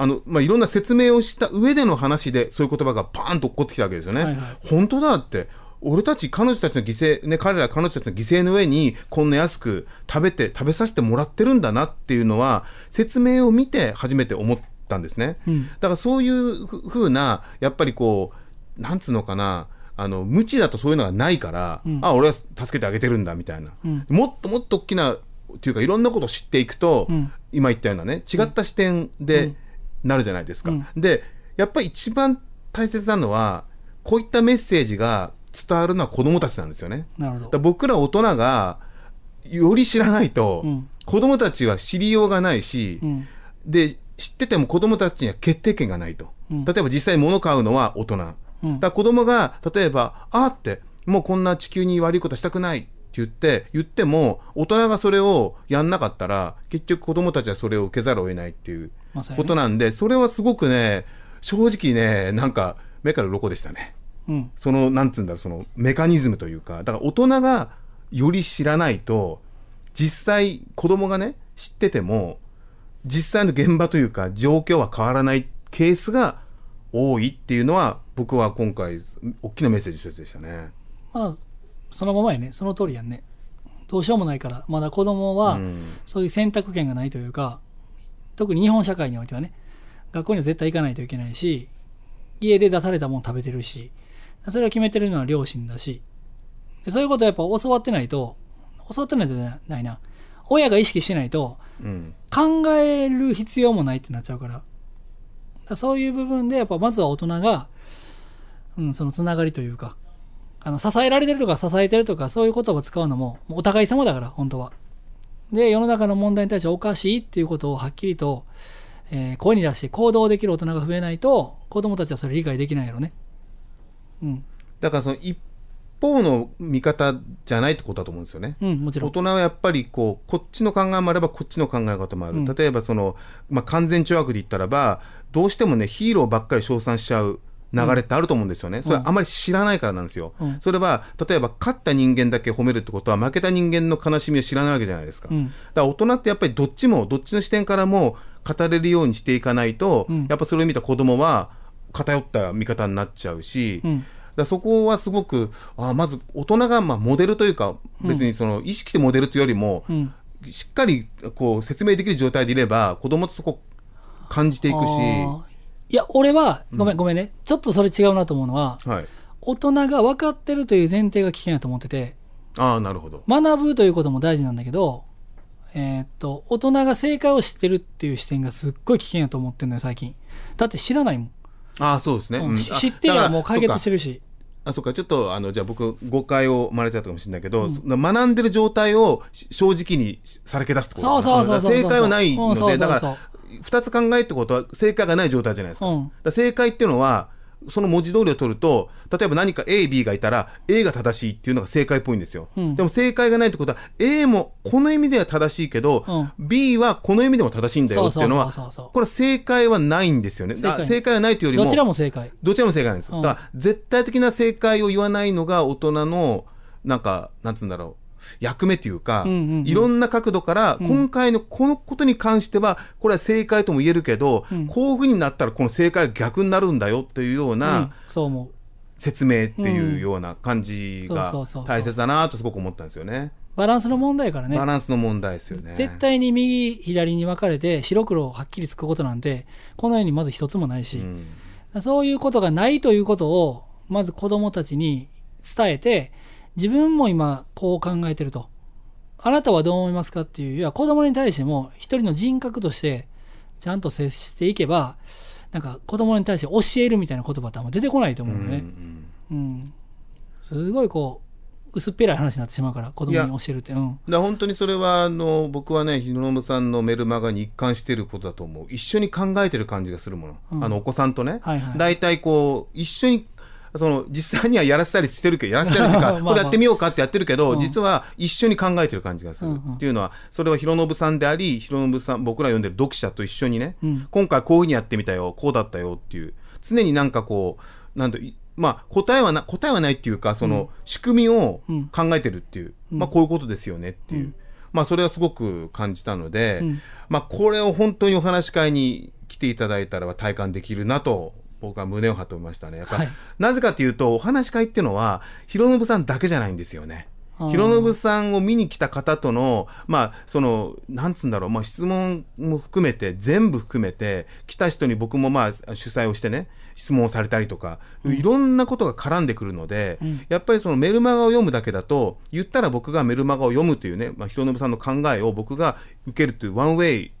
あの、まあ、いろんな説明をした上での話で、そういう言葉がパーンと起こってきたわけですよね。はいはい、本当だって。俺たち彼女たちの犠牲、ね、彼ら彼女たちの犠牲の上に、こんな安く食べて、食べさせてもらってるんだなっていうのは、説明を見て初めて思ったんですね。うん、だからそういうふうな、やっぱりこう、なんつうのかな、あの無知だとそういうのがないから、うん、あ俺は助けてあげてるんだみたいな、うん、もっともっと大きなというかいろんなことを知っていくと、今言ったようなね違った視点で、なるじゃないですか。うん、でやっぱり一番大切なのはこういったメッセージが伝わるのは子どもたちなんですよね。なるほど僕ら大人がより知らないと、うん、子どもたちは知りようがないし、うん、で知ってても子どもたちには決定権がないと、うん、例えば実際物買うのは大人、うん、だ子どもが例えば「あ」ってもうこんな地球に悪いことしたくないって言って言っても大人がそれをやんなかったら結局子どもたちはそれを受けざるを得ないっていうことなんで、それはすごくね正直ねなんか目から鱗でしたね、うん、そのなんつうんだろうそのメカニズムというかだから大人がより知らないと実際子供がね知ってても実際の現場というか状況は変わらないケースが多いっていうのは僕は今回大きなメッセージ一でしたね。まあそのままやねその通りやんね。どうしようもないからまだ子供はそういう選択権がないというか、特に日本社会においてはね、学校には絶対行かないといけないし、家で出されたもの食べてるし、それを決めてるのは両親だし、でそういうことをやっぱ教わってないと、教わってないとないな。親が意識しないと、考える必要もないってなっちゃうから。からそういう部分で、やっぱまずは大人が、うん、そのつながりというか、あの、支えられてるとか支えてるとか、そういう言葉を使うのも、お互い様だから、本当は。で、世の中の問題に対しておかしいっていうことをはっきりと、えー、声に出して行動できる大人が増えないと、子供たちはそれ理解できないやろね。うん。だからその一方の見方じゃないってことだと思うんですよね。うん、もちろん。大人はやっぱりこう、こっちの考えもあればこっちの考え方もある。うん、例えばその、まあ、完全懲悪で言ったらば、どうしてもね、ヒーローばっかり称賛しちゃう。流れってあると思うんですよね、それはあまり知らないからなんですよ、それは例えば勝った人間だけ褒めるってことは負けた人間の悲しみを知らないわけじゃないですか、だから大人ってやっぱりどっちもどっちの視点からも語れるようにしていかないと、やっぱそれを見た子供は偏った見方になっちゃうし、だそこはすごくあまず大人がまあモデルというか別にその意識してモデルというよりも、しっかりこう説明できる状態でいれば子供とそこ感じていくしいや、俺は、ごめん、ごめんね。ちょっとそれ違うなと思うのは、はい、大人が分かってるという前提が危険だと思ってて、ああ、なるほど。学ぶということも大事なんだけど、えーっと、大人が正解を知ってるっていう視点がすっごい危険だと思ってるのよ、最近。だって知らないもん。ああ、そうですね。うん知ってるからもう解決してるし。あそっかちょっとあのじゃあ僕誤解を生まれちゃったかもしれないけど、学んでる状態を正直にさらけ出すってことそうそうそうそう正解はないのでうそうそうそうだから2つ考えってことは正解がない状態じゃないですか。うん、だ正解っていうのは、その文字通りを取ると、例えば何か A、B がいたら、A が正しいっていうのが正解っぽいんですよ。うん、でも正解がないってことは、A もこの意味では正しいけど、うん、B はこの意味でも正しいんだよっていうのは、これ正解はないんですよね。正正解はないというよりも、どちらも正解。どちらも正解なんです。うん、だから、絶対的な正解を言わないのが大人の、なんか、なんつうんだろう。役目というか、うんうんうん、いろんな角度から今回のこのことに関してはこれは正解とも言えるけど、うん、こういうふうになったらこの正解が逆になるんだよというような、説明っていうような感じが大切だなとすごく思ったんですよね。バランスの問題からね。バランスの問題ですよね。絶対に右左に分かれて白黒はっきりつくことなんてこの世にまず一つもないし、うん、そういうことがないということをまず子どもたちに伝えて自分も今こう考えてると。あなたはどう思いますかっていう、いや、子供に対しても一人の人格としてちゃんと接していけば、なんか子供に対して教えるみたいな言葉ってあんま出てこないと思うのね。うん、うん、すごいこう、薄っぺらい話になってしまうから、子供に教えるって。うん、だ本当にそれは、あの、僕はね、日野さんのメルマガに一貫してることだと思う。一緒に考えてる感じがするもの。うん、あの、お子さんとね。はいはい、大体こう、一緒にその実際にはやらせたりしてるけどやらせたりとか まあ、これやってみようかってやってるけど、うん、実は一緒に考えてる感じがする、うんうん、っていうのはそれは広信さんであり広信さん僕ら読んでる読者と一緒にね、うん、今回こういうふうにやってみたよこうだったよっていう常になんかこうなんまあ、答えはな答えはないっていうかその仕組みを考えてるっていう、うん、まあ、こういうことですよねっていう、まあ、それはすごく感じたので、まあ、これを本当にお話し会に来ていただいたら体感できるなと僕は胸を張っておりましたね。やっぱ、はい、なぜかというと、お話し会っていうのは、広信さんだけじゃないんですよね。広信さんを見に来た方との、まあ、その、なんつうんだろう、まあ、質問も含めて、全部含めて、来た人に僕もまあ、主催をしてね、質問をされたりとか、いろんなことが絡んでくるので、うん、やっぱりそのメルマガを読むだけだと、言ったら僕がメルマガを読むというね、まあ、広信さんの考えを僕が受けるという、ワンウェイ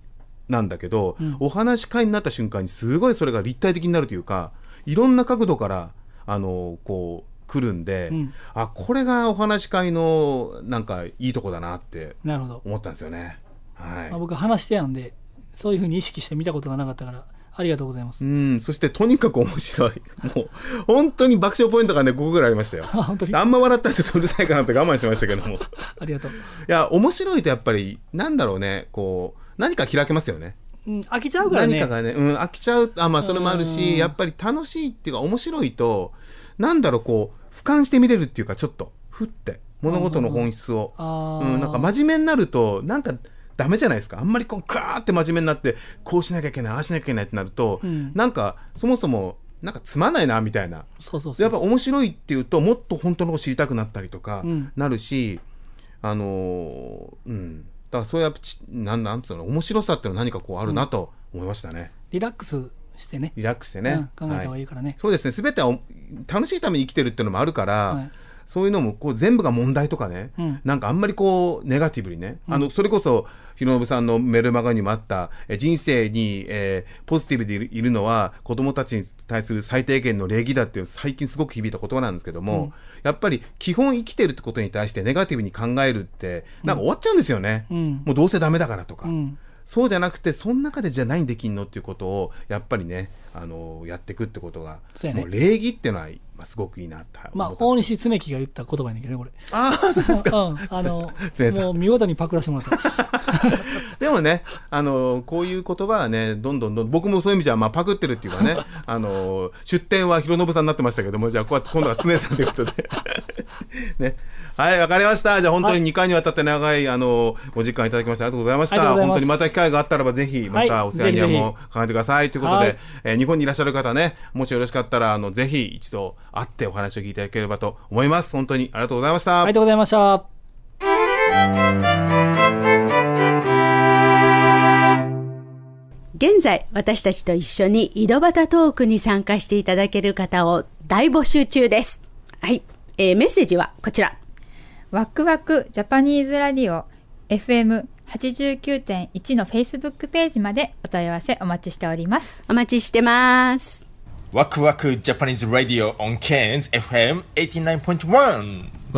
なんだけど、うん、お話し会になった瞬間にすごいそれが立体的になるというかいろんな角度からあのこう来るんで、うん、あこれがお話し会のなんかいいとこだなって思ったんですよね。はい、まあ、僕話してやんでそういうふうに意識して見たことがなかったからありがとうございます。うん、そしてとにかく面白い。もう、本当に爆笑ポイントがね、5個ぐらいありましたよ。あんま笑ったらちょっとうるさいかなって我慢してましたけども。ありがとう。いや、面白いとやっぱり、なんだろうね、こう、何か開けますよね。うん、飽きちゃうからね。何かがね、うん、飽きちゃう、あ、まあ、それもあるし、やっぱり楽しいっていうか、面白いと、なんだろう、こう、俯瞰して見れるっていうか、ちょっと、ふって、物事の本質を。うん、なんか真面目になると、なんか、ダメじゃないですかあんまりこうガーって真面目になってこうしなきゃいけないああしなきゃいけないってなると、うん、なんかそもそもなんかつまんないなみたいなやっぱ面白いっていうともっと本当のこと知りたくなったりとかなるし、うん、あのー、うんだからそういうやっぱなんなんつうの面白さっていうのは何かこうあるなと思いましたね。リラックスしてね。リラックスしてね。考えた方がいいからね。はい、そうですね。全ては楽しいために生きてるっていうのもあるから。はいそういうのもこう全部が問題とかね、うん、なんかあんまりこうネガティブにね、うん、あのそれこそひろのぶさんのメルマガにもあった、え人生に、えー、ポジティブでいるのは子供たちに対する最低限の礼儀だっていう最近すごく響いた言葉なんですけども、うん、やっぱり基本生きてるってことに対してネガティブに考えるってなんか終わっちゃうんですよね。うん、もうどうせダメだからとか。そうじゃなくてその中でじゃい何できんのっていうことをやっぱりねあのー、やっていくってことが、ね、もう礼儀っていうのはがすごくいいなってまあ大西恒樹が言った言葉やねんけどねこれああそうですか、うん、あのもう見事にパクらせてもらった でもねあのこういう言葉はねどんどんどん僕もそういう意味じゃ、まあ、パクってるっていうかね あの出典は弘信さんになってましたけどもじゃあこうやって今度は常さんということで ねはい、わかりました。じゃあ本当に2回にわたって長い、あのお時間いただきましてありがとうございました。本当にまた機会があったらばぜひまたお世話にアも考えてくださいということで、はえ日本にいらっしゃる方ね、もしよろしかったらあのぜひ一度会ってお話を聞いていただければと思います。本当にありがとうございました。ありがとうございました。現在私たちと一緒に井戸端トークに参加していただける方を大募集中です。はい、えー、メッセージはこちら。ワクワクジャパニーズラディオ FM89.1 の Facebook ページまでお問い合わせお待ちしております。お待ちしてます。ワクワクジャパニーズラディオ on Cairns FM89.1 ワ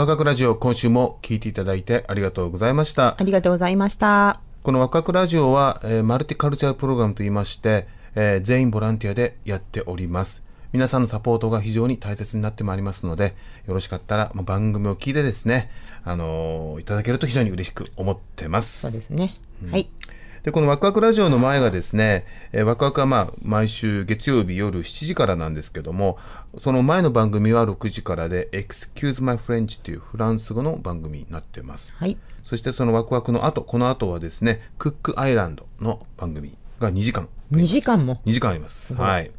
クワクラジオ今週も聞いていただいてありがとうございました。ありがとうございました。このワクワクラジオは、えー、マルティカルチャープログラムといいまして、えー、全員ボランティアでやっております。皆さんのサポートが非常に大切になってまいりますので、よろしかったら、まあ、番組を聞いてですね、あのー、いただけると非常に嬉しく思ってます。そうですね。うん、はい。で、このワクワクラジオの前がですね、えー、ワクワクはまあ、毎週月曜日夜7時からなんですけども、その前の番組は6時からで、Excuse My French というフランス語の番組になってます。はい。そしてそのワクワクの後、この後はですね、クックアイランドの番組が2時間あります。2時間も ?2 時間あります。はい。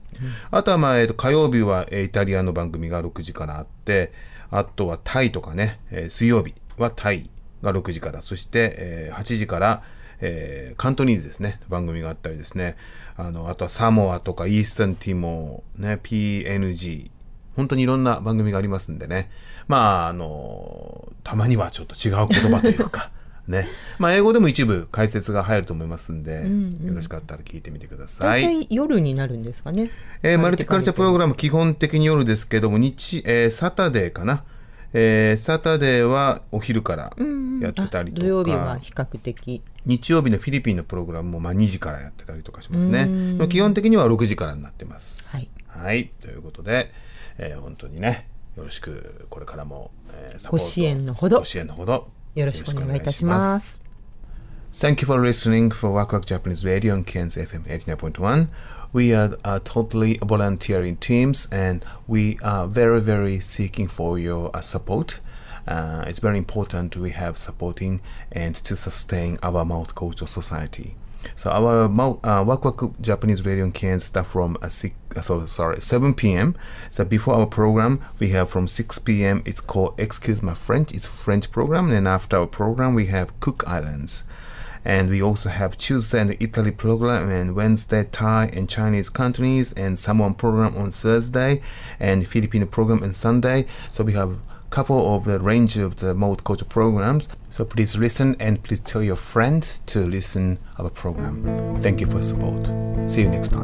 あとは、まあえー、と火曜日は、えー、イタリアの番組が6時からあって、あとはタイとかね、えー、水曜日はタイが6時から、そして、えー、8時から、えー、カントニーズですね、番組があったりですね、あのあとはサモアとかイースタンティモー、ね、PNG、本当にいろんな番組がありますんでね、まあ、あのたまにはちょっと違う言葉というか、ね。まあ、英語でも一部解説が入ると思いますんで、うんうん、よろしかったら聞いてみてください。夜になるんですかね。えー、マルティカルチャープログラム、基本的に夜ですけども、日、えー、サタデーかな。えー、サタデーはお昼からやってたりとか、うん、土曜日は比較的日曜日のフィリピンのプログラムもまあ2時からやってたりとかしますね基本的には6時からになってます、はい、はい、ということで、えー、本当にねよろしくこれからも、えー、サポートご支援のほどご支援のほどよろしくお願いいたします。Thank you for listening for Wakwak Japanese Radio on Cairns FM 89.1. We are a uh, totally volunteering teams and we are very, very seeking for your uh, support. Uh, it's very important we have supporting and to sustain our multicultural society. So our uh, Waku Japanese radio can start from a uh, six. Uh, so sorry, 7 p.m. So before our program, we have from 6 p.m. It's called Excuse My French. It's French program. And after our program, we have Cook Islands, and we also have Tuesday and Italy program, and Wednesday Thai and Chinese Cantonese and Samoan program on Thursday, and Filipino program on Sunday. So we have couple of the range of the mode culture programs. So please listen and please tell your friends to listen our program. Thank you for support. See you next time.